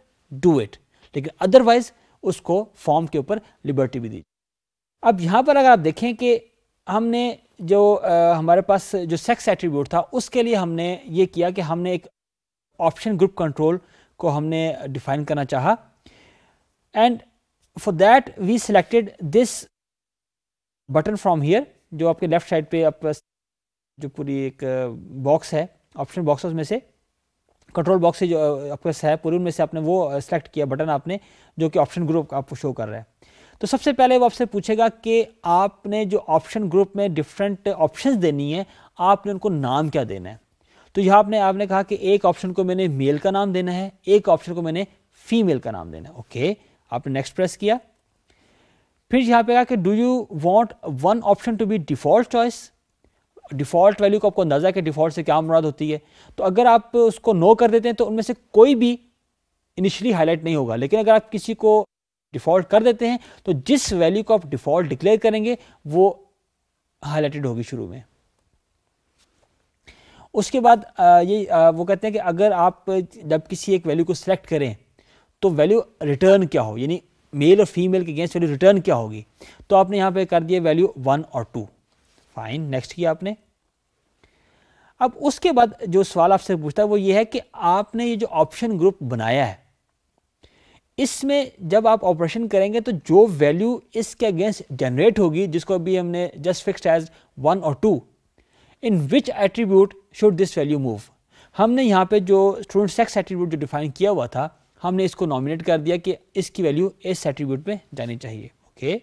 do it लेकिन अदरवाइज उसको फॉर्म के ऊपर लिबर्टी भी दी अब यहां पर अगर आप देखें कि हमने जो आ, हमारे पास जो सेक्स एट्रीब्यूट था उसके लिए हमने ये किया कि हमने एक ऑप्शन ग्रुप कंट्रोल को हमने डिफाइन करना चाहा and for that we selected this button from here जो आपके लेफ्ट साइड पे आप जो पूरी एक बॉक्स uh, है ऑप्शन बॉक्स में से कंट्रोल बॉक्स से जो uh, आपके है पूरी उनमें से आपने वो सिलेक्ट uh, किया बटन आपने जो कि ऑप्शन ग्रुप आपको शो कर रहा है तो सबसे पहले वो आपसे पूछेगा कि आपने जो ऑप्शन ग्रुप में डिफरेंट ऑप्शंस देनी है आपने उनको नाम क्या देना है तो यहाँ आपने आपने कहा कि एक ऑप्शन को मैंने मेल का नाम देना है एक ऑप्शन को मैंने फीमेल का नाम देना है ओके okay. आपने नेक्स्ट प्रेस किया फिर यहाँ पे कहा कि do you want one option to be default choice default value को आपको अंदाज़ा कि डिफ़ॉल्ट से क्या मुराद होती है तो अगर आप उसको नो कर देते हैं तो उनमें से कोई भी इनिशियली हाईलाइट नहीं होगा लेकिन अगर आप किसी को डिफ़ॉल्ट कर देते हैं तो जिस वैल्यू को आप डिफ़ॉल्ट डिक्लेयर करेंगे वो हाईलाइटेड होगी शुरू में उसके बाद ये वो कहते हैं कि अगर आप जब किसी एक वैल्यू को सिलेक्ट करें तो वैल्यू रिटर्न क्या हो यानी मेल और फीमेल के अगेंस्ट वैल्यू रिटर्न क्या होगी तो आपने यहां पे कर दिया वैल्यू वन और टू फाइन नेक्स्ट किया आपने अब उसके बाद जो सवाल आपसे पूछता है वो ये है कि आपने ये जो ऑप्शन ग्रुप बनाया है इसमें जब आप ऑपरेशन करेंगे तो जो वैल्यू इसके अगेंस्ट जनरेट होगी जिसको अभी हमने जस्ट फिक्स एज वन और two in which attribute should this value move हमने यहाँ पे जो स्टूडेंट सेक्स एट्रीब्यूट जो डिफाइन किया हुआ था हमने इसको नॉमिनेट कर दिया कि इसकी वैल्यू इस एट्रीब्यूट में जानी चाहिए ओके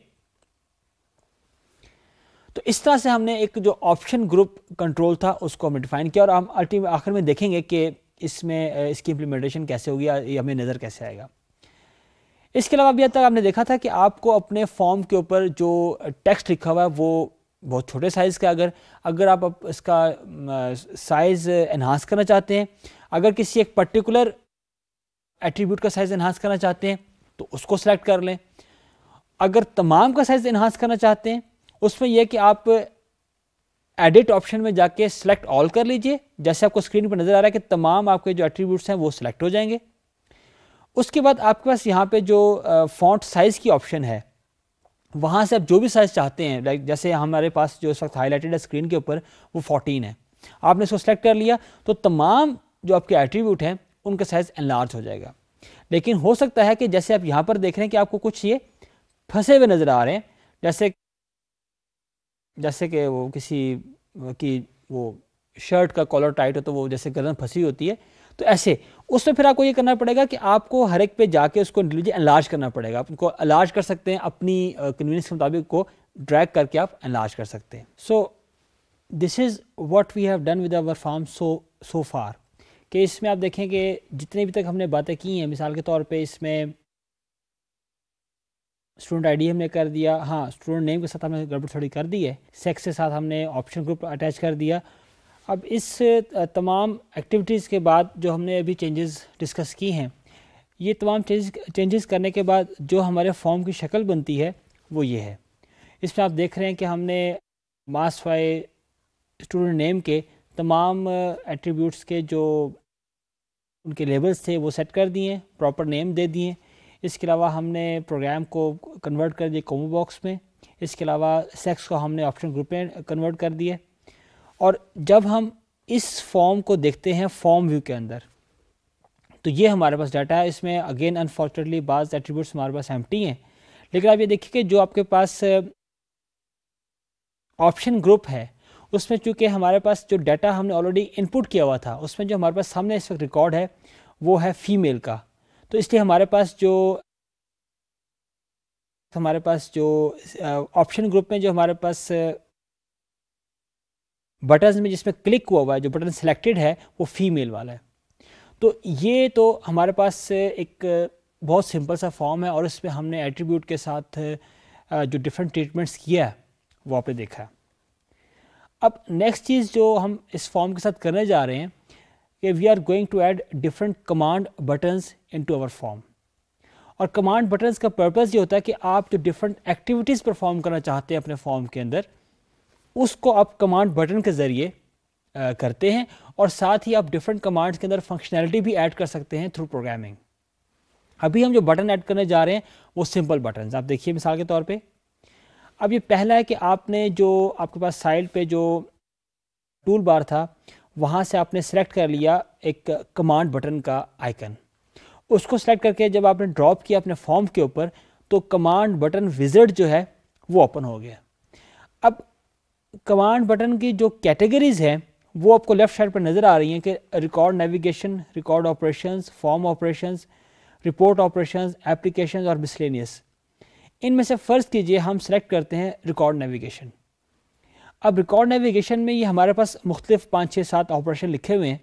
तो इस तरह से हमने एक जो ऑप्शन ग्रुप कंट्रोल था उसको हमने डिफाइन किया और हम अल्टीमेट आखिर में देखेंगे कि इसमें इसकी इम्प्लीमेंटेशन कैसे होगी ये हमें नज़र कैसे आएगा इसके अलावा अभी तक आपने देखा था कि आपको अपने फॉर्म के ऊपर जो टेक्स्ट लिखा हुआ है वो बहुत छोटे साइज़ का अगर अगर आप इसका साइज़ एनहांस करना चाहते हैं अगर किसी एक पर्टिकुलर एट्रीब्यूट का साइज़ इन्हांस करना चाहते हैं तो उसको सेलेक्ट कर लें अगर तमाम का साइज़ इन्हांस करना चाहते हैं उसमें यह कि आप एडिट ऑप्शन में जाके सेलेक्ट ऑल कर लीजिए जैसे आपको स्क्रीन पर नज़र आ रहा है कि तमाम आपके जो एट्रीब्यूट्स हैं वो सिलेक्ट हो जाएंगे उसके बाद आपके पास यहाँ पे जो फॉन्ट साइज़ की ऑप्शन है वहाँ से आप जो भी साइज़ चाहते हैं लाइक जैसे हमारे पास जो इस वक्त हाईलाइटेड है स्क्रीन के ऊपर वो 14 है आपने इसको सेलेक्ट कर लिया तो तमाम जो आपके एट्रीब्यूट हैं उनका साइज़ एनलार्ज हो जाएगा लेकिन हो सकता है कि जैसे आप यहाँ पर देख रहे हैं कि आपको कुछ ये फंसे हुए नज़र आ रहे हैं जैसे जैसे कि वो किसी की वो शर्ट का कॉलर टाइट हो तो वो जैसे गर्दन फंसी होती है तो ऐसे उसमें फिर आपको ये करना पड़ेगा कि आपको हर एक पे जाके उसको लीजिए एनलार्ज करना पड़ेगा आप उनको अलार्ज कर सकते हैं अपनी कन्वीनियंस के मुताबिक को ड्रैग करके आप एनलार्ज कर सकते हैं so this is what we have done with our form so so far कि इसमें आप देखें कि जितने भी तक हमने बातें की हैं मिसाल के तौर पे इसमें स्टूडेंट आईडी हमने कर दिया हाँ स्टूडेंट नेम के साथ हमने गड़बड़ थोड़ी कर दी है सेक्स के साथ हमने ऑप्शन ग्रुप अटैच कर दिया अब इस तमाम एक्टिविटीज़ के बाद जो हमने अभी चेंजेस डिस्कस की हैं ये तमाम चेंजेस करने के बाद जो हमारे फॉर्म की शक्ल बनती है वो ये है इसमें आप देख रहे हैं कि हमने मास स्टूडेंट नेम के तमाम एट्रीब्यूट्स के जो उनके लेबल्स थे वो सेट कर दिए प्रॉपर नेम दे दिए इसके अलावा हमने प्रोग्राम को कन्वर्ट कर दिया कोमो बॉक्स में इसके अलावा सेक्स को हमने ऑप्शन ग्रुप में कन्वर्ट कर दिया और जब हम इस फॉर्म को देखते हैं फॉर्म व्यू के अंदर तो ये हमारे पास डाटा है इसमें अगेन अनफॉर्चुनेटली बाज़ एट्रीब्यूट्स हमारे पास एम हैं लेकिन आप ये देखिए कि जो आपके पास ऑप्शन ग्रुप है उसमें चूँकि हमारे पास जो डाटा हमने ऑलरेडी इनपुट किया हुआ था उसमें जो हमारे पास सामने इस वक्त रिकॉर्ड है वो है फ़ीमेल का तो इसलिए हमारे पास जो हमारे पास जो ऑप्शन ग्रुप में जो हमारे पास बटन में जिसमें क्लिक हुआ हुआ है जो बटन सेलेक्टेड है वो फ़ीमेल वाला है तो ये तो हमारे पास एक बहुत सिंपल सा फॉर्म है और इसमें हमने एट्रीब्यूट के साथ जो डिफरेंट ट्रीटमेंट्स किया है वो आपने देखा है अब नेक्स्ट चीज़ जो हम इस फॉर्म के साथ करने जा रहे हैं कि we are going to add different command buttons into our form और कमांड बटन्स का पर्पज़ ये होता है कि आप जो डिफरेंट एक्टिविटीज़ परफॉर्म करना चाहते हैं अपने फॉर्म के अंदर उसको आप कमांड बटन के ज़रिए करते हैं और साथ ही आप डिफरेंट कमांड्स के अंदर फंक्शनैलिटी भी ऐड कर सकते हैं थ्रू प्रोग्रामिंग अभी हम जो बटन ऐड करने जा रहे हैं वो सिंपल बटन आप देखिए मिसाल के तौर पर अब ये पहला है कि आपने जो आपके पास साइड पे जो टूल बार था वहाँ से आपने सेलेक्ट कर लिया एक कमांड बटन का आइकन उसको सेलेक्ट करके जब आपने ड्रॉप किया अपने फॉर्म के ऊपर तो कमांड बटन विजिट जो है वो ओपन हो गया अब कमांड बटन की जो कैटेगरीज हैं वो आपको लेफ्ट साइड पर नज़र आ रही हैं कि record navigation record operations form operations report operations applications और मिसलेनियस इनमें से फ़र्ज़ कीजिए हम सेलेक्ट करते हैं रिकॉर्ड नेविगेशन अब रिकॉर्ड नेविगेशन में ये हमारे पास मुख्तफ पाँच छः सात ऑपरेशन लिखे हुए हैं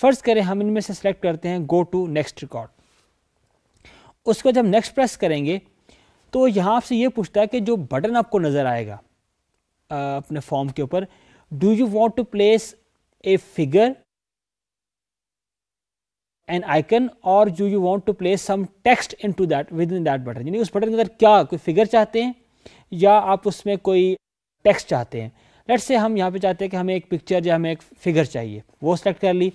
फ़र्ज़ करें हम इनमें से सेलेक्ट करते हैं गो टू नेक्स्ट रिकॉर्ड उसको जब नेक्स्ट प्रेस करेंगे तो यहाँ आपसे ये पूछता है कि जो बटन आपको नज़र आएगा अपने फॉर्म के ऊपर do you want to place a figure और जो you want to place some place into that within that button यानी उस बटन के अंदर क्या कोई फिगर चाहते हैं या आप उसमें कोई टेक्स्ट चाहते हैं लेट्स से हम यहाँ पे चाहते हैं कि हमें एक पिक्चर या हमें एक फिगर चाहिए वो सिलेक्ट कर ली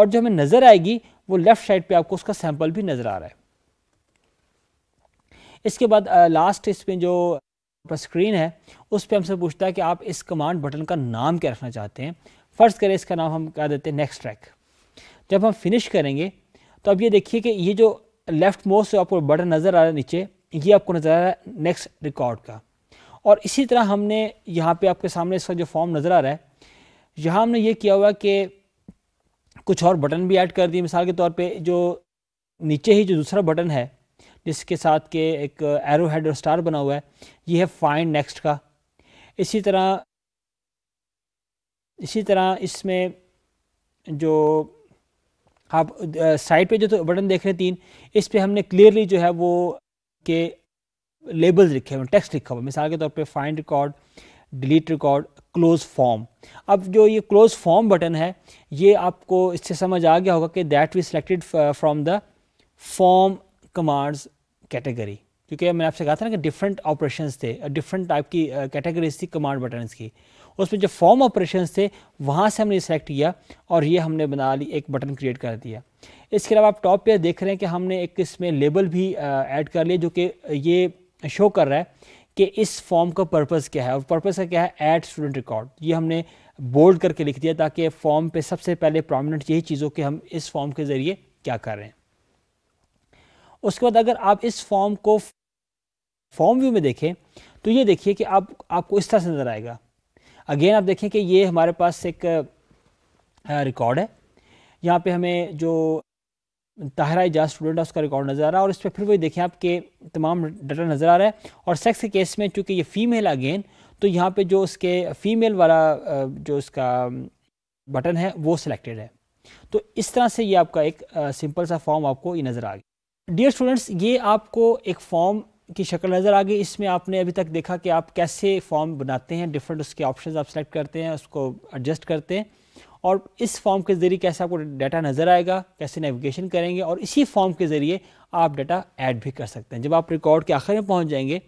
और जो हमें नज़र आएगी वो लेफ़्ट साइड पे आपको उसका सैम्पल भी नज़र आ रहा है इसके बाद लास्ट इसमें जो स्क्रीन है उस पर हमसे पूछता है कि आप इस कमांड बटन का नाम क्या रखना चाहते हैं फर्स्ट करें इसका नाम हम क्या देते हैं नेक्स्ट ट्रैक जब हम फिनिश करेंगे तो अब ये देखिए कि ये जो लेफ़्ट मोस्ट आपको बटन नज़र आ रहा है नीचे ये आपको नज़र आ रहा है नेक्स्ट रिकॉर्ड का और इसी तरह हमने यहाँ पे आपके सामने इसका जो फॉर्म नज़र आ रहा है यहाँ हमने ये किया हुआ कि कुछ और बटन भी ऐड कर दिए मिसाल के तौर पे जो नीचे ही जो दूसरा बटन है जिसके साथ के एक एरो हेड और स्टार बना हुआ है ये है फाइंड नेक्स्ट का इसी तरह इसी तरह इसमें जो आप साइड पे जो बटन तो देख रहे हैं तीन इस पर हमने क्लियरली जो है वो के लेबल्स लिखे हुए टेक्स्ट लिखा हुआ मिसाल के तौर पे find record delete record close form अब जो ये क्लोज फॉर्म बटन है ये आपको इससे समझ आ गया होगा कि that we selected from the form commands category क्योंकि मैंने आपसे कहा था ना कि डिफरेंट ऑपरेशंस थे डिफरेंट टाइप की कैटेगरीज थी कमांड बटन की उसमें जो फॉर्म ऑपरेशन थे वहाँ से हमने सेलेक्ट किया और ये हमने बना ली एक बटन क्रिएट कर दिया इसके अलावा आप टॉप पे देख रहे हैं कि हमने एक इसमें लेबल भी ऐड कर लिया जो कि ये शो कर रहा है कि इस फॉर्म का पर्पज़ क्या है और पर्पज़ का क्या है ऐड स्टूडेंट रिकॉर्ड ये हमने बोल्ड करके लिख दिया ताकि फॉर्म पे सबसे पहले प्रोमिनेंट यही चीज़ों के हम इस फॉर्म के ज़रिए क्या कर रहे हैं उसके बाद अगर आप इस फॉर्म को फॉर्म व्यू में देखें तो ये देखिए कि आप आपको इस तरह से नज़र आएगा अगेन आप देखें कि ये हमारे पास एक रिकॉर्ड है यहाँ पे हमें जो ताहरा एजाज स्टूडेंट है उसका रिकॉर्ड नज़र आ रहा है और इस पर फिर वही देखें आपके तमाम डाटा नज़र आ रहा है और सेक्स के केस में चूँकि ये फ़ीमेल अगेन तो यहाँ पे जो उसके फ़ीमेल वाला जो उसका बटन है वो सिलेक्टेड है तो इस तरह से ये आपका एक सिंपल सा फॉर्म आपको ये नज़र आ गया डियर स्टूडेंट्स ये आपको एक फॉर्म की शक्ल नज़र आ गई इसमें आपने अभी तक देखा कि आप कैसे फॉर्म बनाते हैं डिफरेंट उसके ऑप्शंस आप सेलेक्ट करते हैं उसको एडजस्ट करते हैं और इस फॉर्म के ज़रिए कैसे आपको डाटा नज़र आएगा कैसे नेविगेशन करेंगे और इसी फॉर्म के ज़रिए आप डाटा ऐड भी कर सकते हैं जब आप रिकॉर्ड के आखिर में पहुँच जाएंगे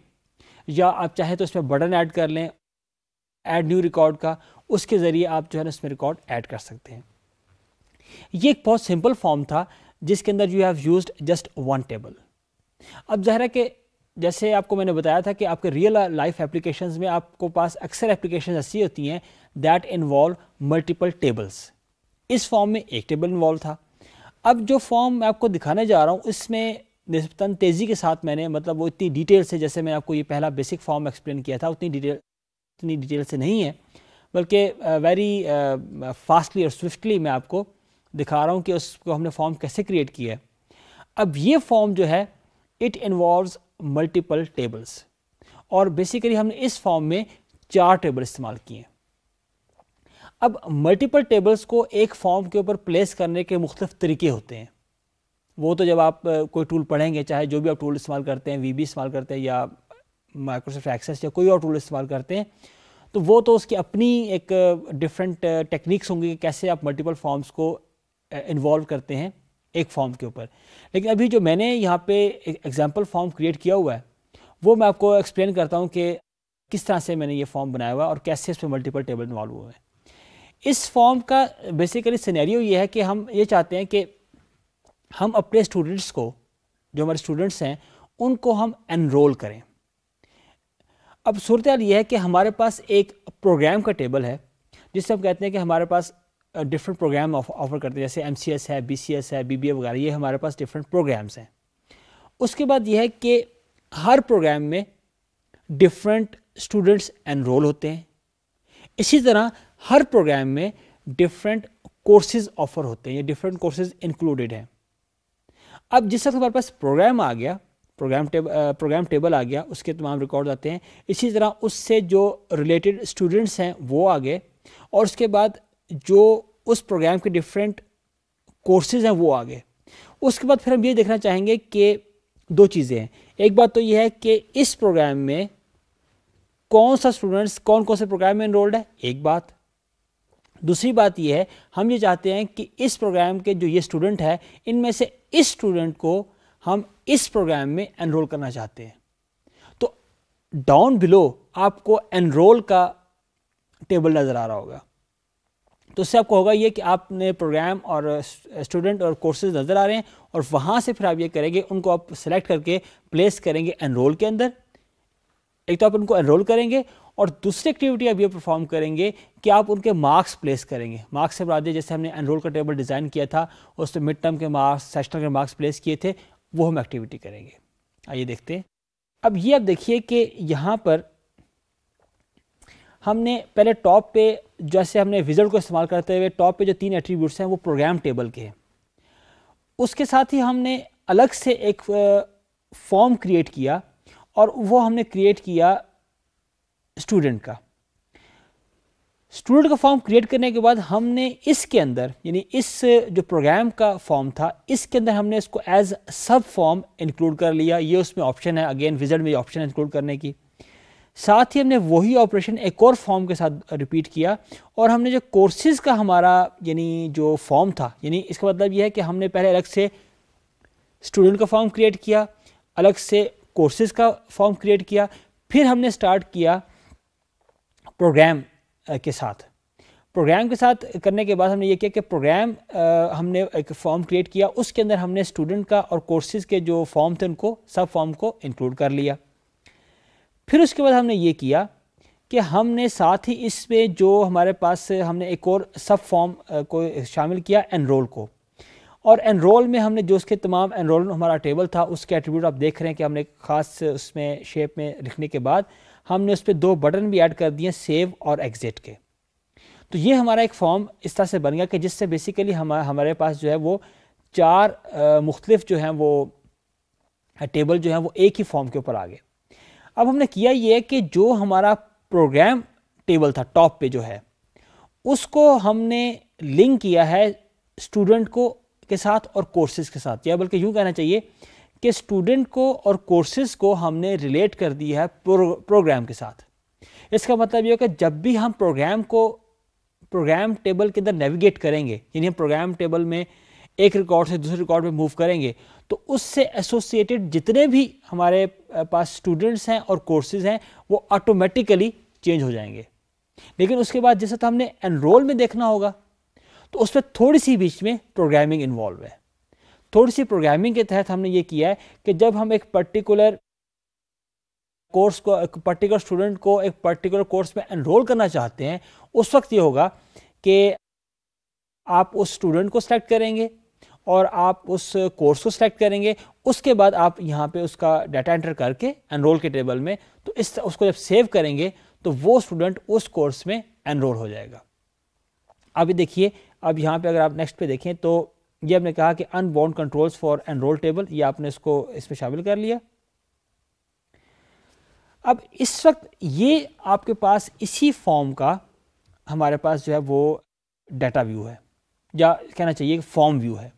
या आप चाहें तो उसमें बटन ऐड कर लें ऐड न्यू रिकॉर्ड का उसके ज़रिए आप जो है ना उसमें रिकॉर्ड ऐड कर सकते हैं ये एक बहुत सिंपल फॉर्म था जिसके अंदर you have use just one table अब ज़ाहिर है कि जैसे आपको मैंने बताया था कि आपके रियल लाइफ एप्लीकेशंस में आपको पास अक्सर एप्लीकेशन ऐसी होती हैं दैट इन्वॉल्व मल्टीपल टेबल्स इस फॉर्म में एक टेबल इन्वॉल्व था अब जो फॉर्म मैं आपको दिखाने जा रहा हूँ इसमें नस्बता तेज़ी के साथ मैंने मतलब वो इतनी डिटेल से जैसे मैंने आपको ये पहला बेसिक फॉर्म एक्सप्लेन किया था उतनी डिटेल इतनी डिटेल से नहीं है बल्कि वेरी फास्टली और स्विफ्टली मैं आपको दिखा रहा हूँ कि उसको हमने फॉर्म कैसे क्रिएट किया है अब ये फॉर्म जो है इट इन्वॉल्व मल्टीपल टेबल्स और बेसिकली हमने इस फॉर्म में चार टेबल इस्तेमाल किए अब मल्टीपल टेबल्स को एक फॉर्म के ऊपर प्लेस करने के मुख्तफ तरीके होते हैं वो तो जब आप कोई टूल पढ़ेंगे चाहे जो भी आप टूल इस्तेमाल करते हैं वी बी इस्तेमाल करते हैं या माइक्रोसॉफ्ट एक्सेस या कोई और टूल इस्तेमाल करते हैं तो वो तो उसकी अपनी एक डिफरेंट टेक्निक्स होंगी कैसे आप मल्टीपल फॉर्म्स को इन्वॉल्व करते हैं एक फॉर्म के ऊपर लेकिन अभी जो मैंने यहाँ पे एक एग्जाम्पल फॉर्म क्रिएट किया हुआ है वो मैं आपको एक्सप्लेन करता हूँ कि किस तरह से मैंने ये फॉर्म बनाया हुआ है और कैसे इसमें मल्टीपल टेबल इन्वॉल्व हुए हैं इस फॉर्म का बेसिकली सिनेरियो ये है कि हम ये चाहते हैं कि हम अपने स्टूडेंट्स को जो हमारे स्टूडेंट्स हैं उनको हम एनरोल करें अब सूरत यह है कि हमारे पास एक प्रोग्राम का टेबल है जिससे हम कहते हैं कि हमारे पास डिफरेंट प्रोग्राम ऑफर करते हैं जैसे एम है बी है बी वगैरह ये हमारे पास डिफरेंट प्रोग्राम्स हैं उसके बाद यह है कि हर प्रोग्राम में डिफरेंट स्टूडेंट्स एनरोल होते हैं इसी तरह हर प्रोग्राम में डिफरेंट कोर्सेज ऑफर होते हैं या डिफरेंट कोर्सेज इंक्लूडेड हैं अब जिस वक्त हमारे पास प्रोग्राम आ गया प्रोग्राम टेब प्रोग्राम टेबल आ गया उसके तमाम रिकॉर्ड आते हैं इसी तरह उससे जो रिलेटेड स्टूडेंट्स हैं वो आ गए और उसके बाद जो उस प्रोग्राम के डिफरेंट कोर्सेज हैं वो आ गए उसके बाद फिर हम ये देखना चाहेंगे कि दो चीज़ें हैं एक बात तो यह है कि इस प्रोग्राम में कौन सा स्टूडेंट्स कौन कौन से प्रोग्राम में इनरोल्ड है एक बात दूसरी बात यह है हम ये चाहते हैं कि इस प्रोग्राम के जो ये स्टूडेंट है इनमें से इस स्टूडेंट को हम इस प्रोग्राम में एनरोल करना चाहते हैं तो डाउन बिलो आपको एनरोल का टेबल नज़र आ रहा होगा तो उससे आपको होगा ये कि आपने प्रोग्राम और स्टूडेंट और कोर्सेज नज़र आ रहे हैं और वहाँ से फिर आप ये करेंगे उनको आप सेलेक्ट करके प्लेस करेंगे एनरोल के अंदर एक तो आप उनको एनरोल करेंगे और दूसरी एक्टिविटी आप ये परफॉर्म करेंगे कि आप उनके मार्क्स प्लेस करेंगे मार्क्स से बता जैसे हमने एनरोल का टेबल डिज़ाइन किया था उसमें मिड टर्म के मार्क्स सेशनल के मार्क्स प्लेस किए थे वो हम एक्टिविटी करेंगे आइए देखते हैं अब ये आप देखिए कि यहाँ पर हमने पहले टॉप पे जैसे हमने विजल्ट को इस्तेमाल करते हुए टॉप पे जो तीन एट्रीब्यूट्स हैं वो प्रोग्राम टेबल के हैं उसके साथ ही हमने अलग से एक फॉर्म क्रिएट किया और वो हमने क्रिएट किया स्टूडेंट का स्टूडेंट का फॉर्म क्रिएट करने के बाद हमने इसके अंदर यानी इस जो प्रोग्राम का फॉर्म था इसके अंदर हमने इसको एज सब फॉर्म इंक्लूड कर लिया ये उसमें ऑप्शन है अगेन विजल्ट में ऑप्शन है इंक्लूड करने की साथ ही हमने वही ऑपरेशन एक और फॉर्म के साथ रिपीट किया और हमने जो कोर्सेज़ का हमारा यानी जो फॉर्म था यानी इसका मतलब यह है कि हमने पहले अलग से स्टूडेंट का फॉर्म क्रिएट किया अलग से कोर्सेज़ का फॉर्म क्रिएट किया फिर हमने स्टार्ट किया प्रोग्राम के साथ प्रोग्राम के साथ करने के बाद हमने ये किया कि प्रोग्राम हमने एक फॉर्म क्रिएट किया उसके अंदर हमने स्टूडेंट का और कोर्सेज़ के जो फॉर्म थे उनको सब फॉर्म को इंक्लूड कर लिया फिर उसके बाद हमने ये किया कि हमने साथ ही इसमें जो हमारे पास हमने एक और सब फॉर्म को शामिल किया एनरोल को और एनरोल में हमने जो उसके तमाम एनरोल हमारा टेबल था उसके एट्रीब्यूट आप देख रहे हैं कि हमने ख़ास उसमें शेप में लिखने के बाद हमने उस पर दो बटन भी ऐड कर दिए सेव और एग्ज़िट के तो ये हमारा एक फॉर्म इस तरह से बन गया कि जिससे बेसिकली हम हमारे पास जो है वो चार मुख्तलिफ जो हैं वो टेबल जो है वो एक ही फॉर्म के ऊपर आ गए अब हमने किया ये कि जो हमारा प्रोग्राम टेबल था टॉप पे जो है उसको हमने लिंक किया है स्टूडेंट को के साथ और कोर्सेज के साथ या बल्कि यूँ कहना चाहिए कि स्टूडेंट को और कोर्सेज को हमने रिलेट कर दिया है प्रो, प्रोग्राम के साथ इसका मतलब ये कि जब भी हम प्रोग्राम को प्रोग्राम टेबल के अंदर नेविगेट करेंगे यानी हम प्रोग्राम टेबल में एक रिकॉर्ड से दूसरे रिकॉर्ड में मूव करेंगे तो उससे एसोसिएटेड जितने भी हमारे पास स्टूडेंट्स हैं और कोर्सेज हैं वो ऑटोमेटिकली चेंज हो जाएंगे लेकिन उसके बाद जैसा तो हमने एनरोल में देखना होगा तो उस पर थोड़ी सी बीच में प्रोग्रामिंग इन्वॉल्व है थोड़ी सी प्रोग्रामिंग के तहत हमने ये किया है कि जब हम एक पर्टिकुलर कोर्स को एक पर्टिकुलर स्टूडेंट को एक पर्टिकुलर कोर्स में एनरोल करना चाहते हैं उस वक्त ये होगा कि आप उस स्टूडेंट को सेलेक्ट करेंगे और आप उस कोर्स को सिलेक्ट करेंगे उसके बाद आप यहाँ पे उसका डाटा एंटर करके एनरोल के टेबल में तो इस उसको जब सेव करेंगे तो वो स्टूडेंट उस कोर्स में एनरोल हो जाएगा अभी देखिए अब यहाँ पे अगर आप नेक्स्ट पे देखें तो ये हमने कहा कि unbound controls for enrol table ये आपने इसको इसमें शामिल कर लिया अब इस वक्त ये आपके पास इसी फॉर्म का हमारे पास जो है वो डाटा व्यू है या कहना चाहिए फॉर्म व्यू है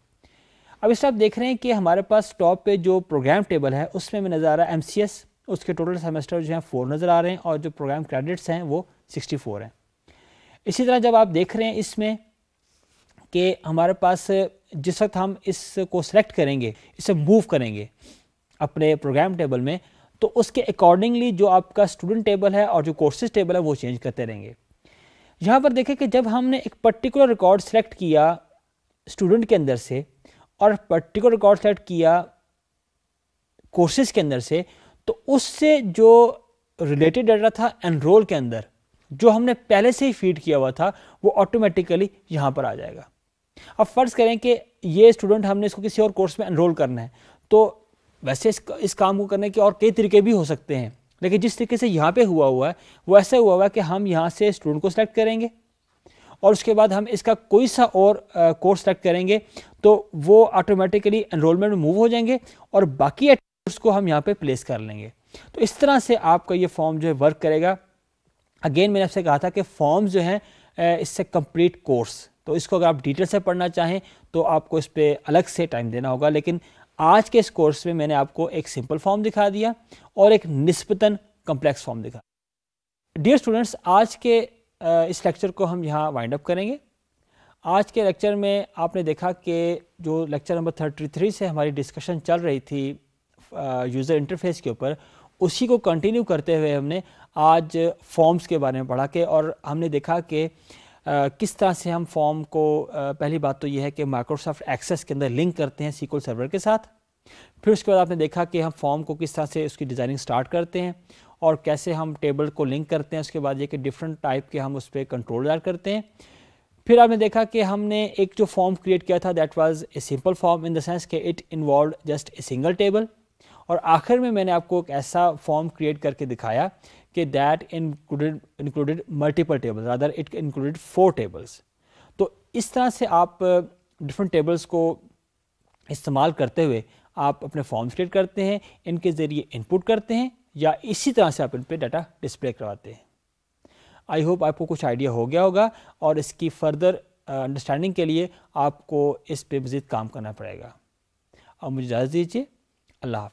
अब इस आप देख रहे हैं कि हमारे पास टॉप पे जो प्रोग्राम टेबल है उसमें हमें नज़र आ रहा है एम उसके टोटल सेमेस्टर जो है फोर नज़र आ रहे हैं और जो प्रोग्राम क्रेडिट्स हैं वो सिक्सटी फोर हैं इसी तरह जब आप देख रहे हैं इसमें कि हमारे पास जिस वक्त हम इसको सेलेक्ट करेंगे इसे मूव करेंगे अपने प्रोग्राम टेबल में तो उसके अकॉर्डिंगली जो आपका स्टूडेंट टेबल है और जो कोर्सेज टेबल है वो चेंज करते रहेंगे यहाँ पर देखें कि जब हमने एक पर्टिकुलर रिकॉर्ड सेलेक्ट किया स्टूडेंट के अंदर से और पर्टिकुलर रिकॉर्ड सेलेक्ट किया कोर्सेज के अंदर से तो उससे जो रिलेटेड डाटा था एनरोल के अंदर जो हमने पहले से ही फीड किया हुआ था वो ऑटोमेटिकली यहाँ पर आ जाएगा अब फ़र्ज़ करें कि ये स्टूडेंट हमने इसको किसी और कोर्स में एनरोल करना है तो वैसे इस, इस काम को करने के और कई तरीके भी हो सकते हैं लेकिन जिस तरीके से यहाँ पे हुआ हुआ है वो ऐसा हुआ हुआ है कि हम यहाँ से स्टूडेंट को सिलेक्ट करेंगे और उसके बाद हम इसका कोई सा और कोर्स सेलेक्ट करेंगे तो वो ऑटोमेटिकली एनरोलमेंट मूव हो जाएंगे और बाकी एट्रीब्यूट्स को हम यहाँ पे प्लेस कर लेंगे तो इस तरह से आपका ये फॉर्म जो है वर्क करेगा अगेन मैंने आपसे कहा था कि फॉर्म जो हैं इससे कंप्लीट कोर्स तो इसको अगर आप डिटेल से पढ़ना चाहें तो आपको इस पर अलग से टाइम देना होगा लेकिन आज के इस कोर्स में मैंने आपको एक सिंपल फॉर्म दिखा दिया और एक निस्पतन कम्प्लेक्स फॉर्म दिखा डियर स्टूडेंट्स आज के इस लेक्चर को हम यहाँ वाइंड अप करेंगे आज के लेक्चर में आपने देखा कि जो लेक्चर नंबर थर्टी थ्री से हमारी डिस्कशन चल रही थी यूज़र इंटरफेस के ऊपर उसी को कंटिन्यू करते हुए हमने आज फॉर्म्स के बारे में पढ़ा के और हमने देखा कि किस तरह से हम फॉर्म को पहली बात तो यह है कि माइक्रोसॉफ्ट एक्सेस के अंदर लिंक करते हैं सीक्वल सर्वर के साथ फिर उसके बाद आपने देखा कि हम फॉर्म को किस तरह से उसकी डिज़ाइनिंग स्टार्ट करते हैं और कैसे हम टेबल को लिंक करते हैं उसके बाद ये कि डिफरेंट टाइप के हम उस पर कंट्रोल डाल करते हैं फिर आपने देखा कि हमने एक जो फॉर्म क्रिएट किया था that was a simple form in the sense कि it involve just a single table और आखिर में मैंने आपको एक ऐसा फॉर्म क्रिएट करके दिखाया कि that included included multiple table other it included four tables तो इस तरह से आप डिफरेंट uh, टेबल्स को इस्तेमाल करते हुए आप अपने फॉर्म्स क्रिएट करते हैं इनके ज़रिए इनपुट करते हैं या इसी तरह से आप इन पर डाटा डिस्प्ले करवाते हैं आई होप आपको कुछ आइडिया हो गया होगा और इसकी फर्दर अंडरस्टैंडिंग uh, के लिए आपको इस पर मज़ीद काम करना पड़ेगा अब मुझे इजाज़त दीजिए अल्लाह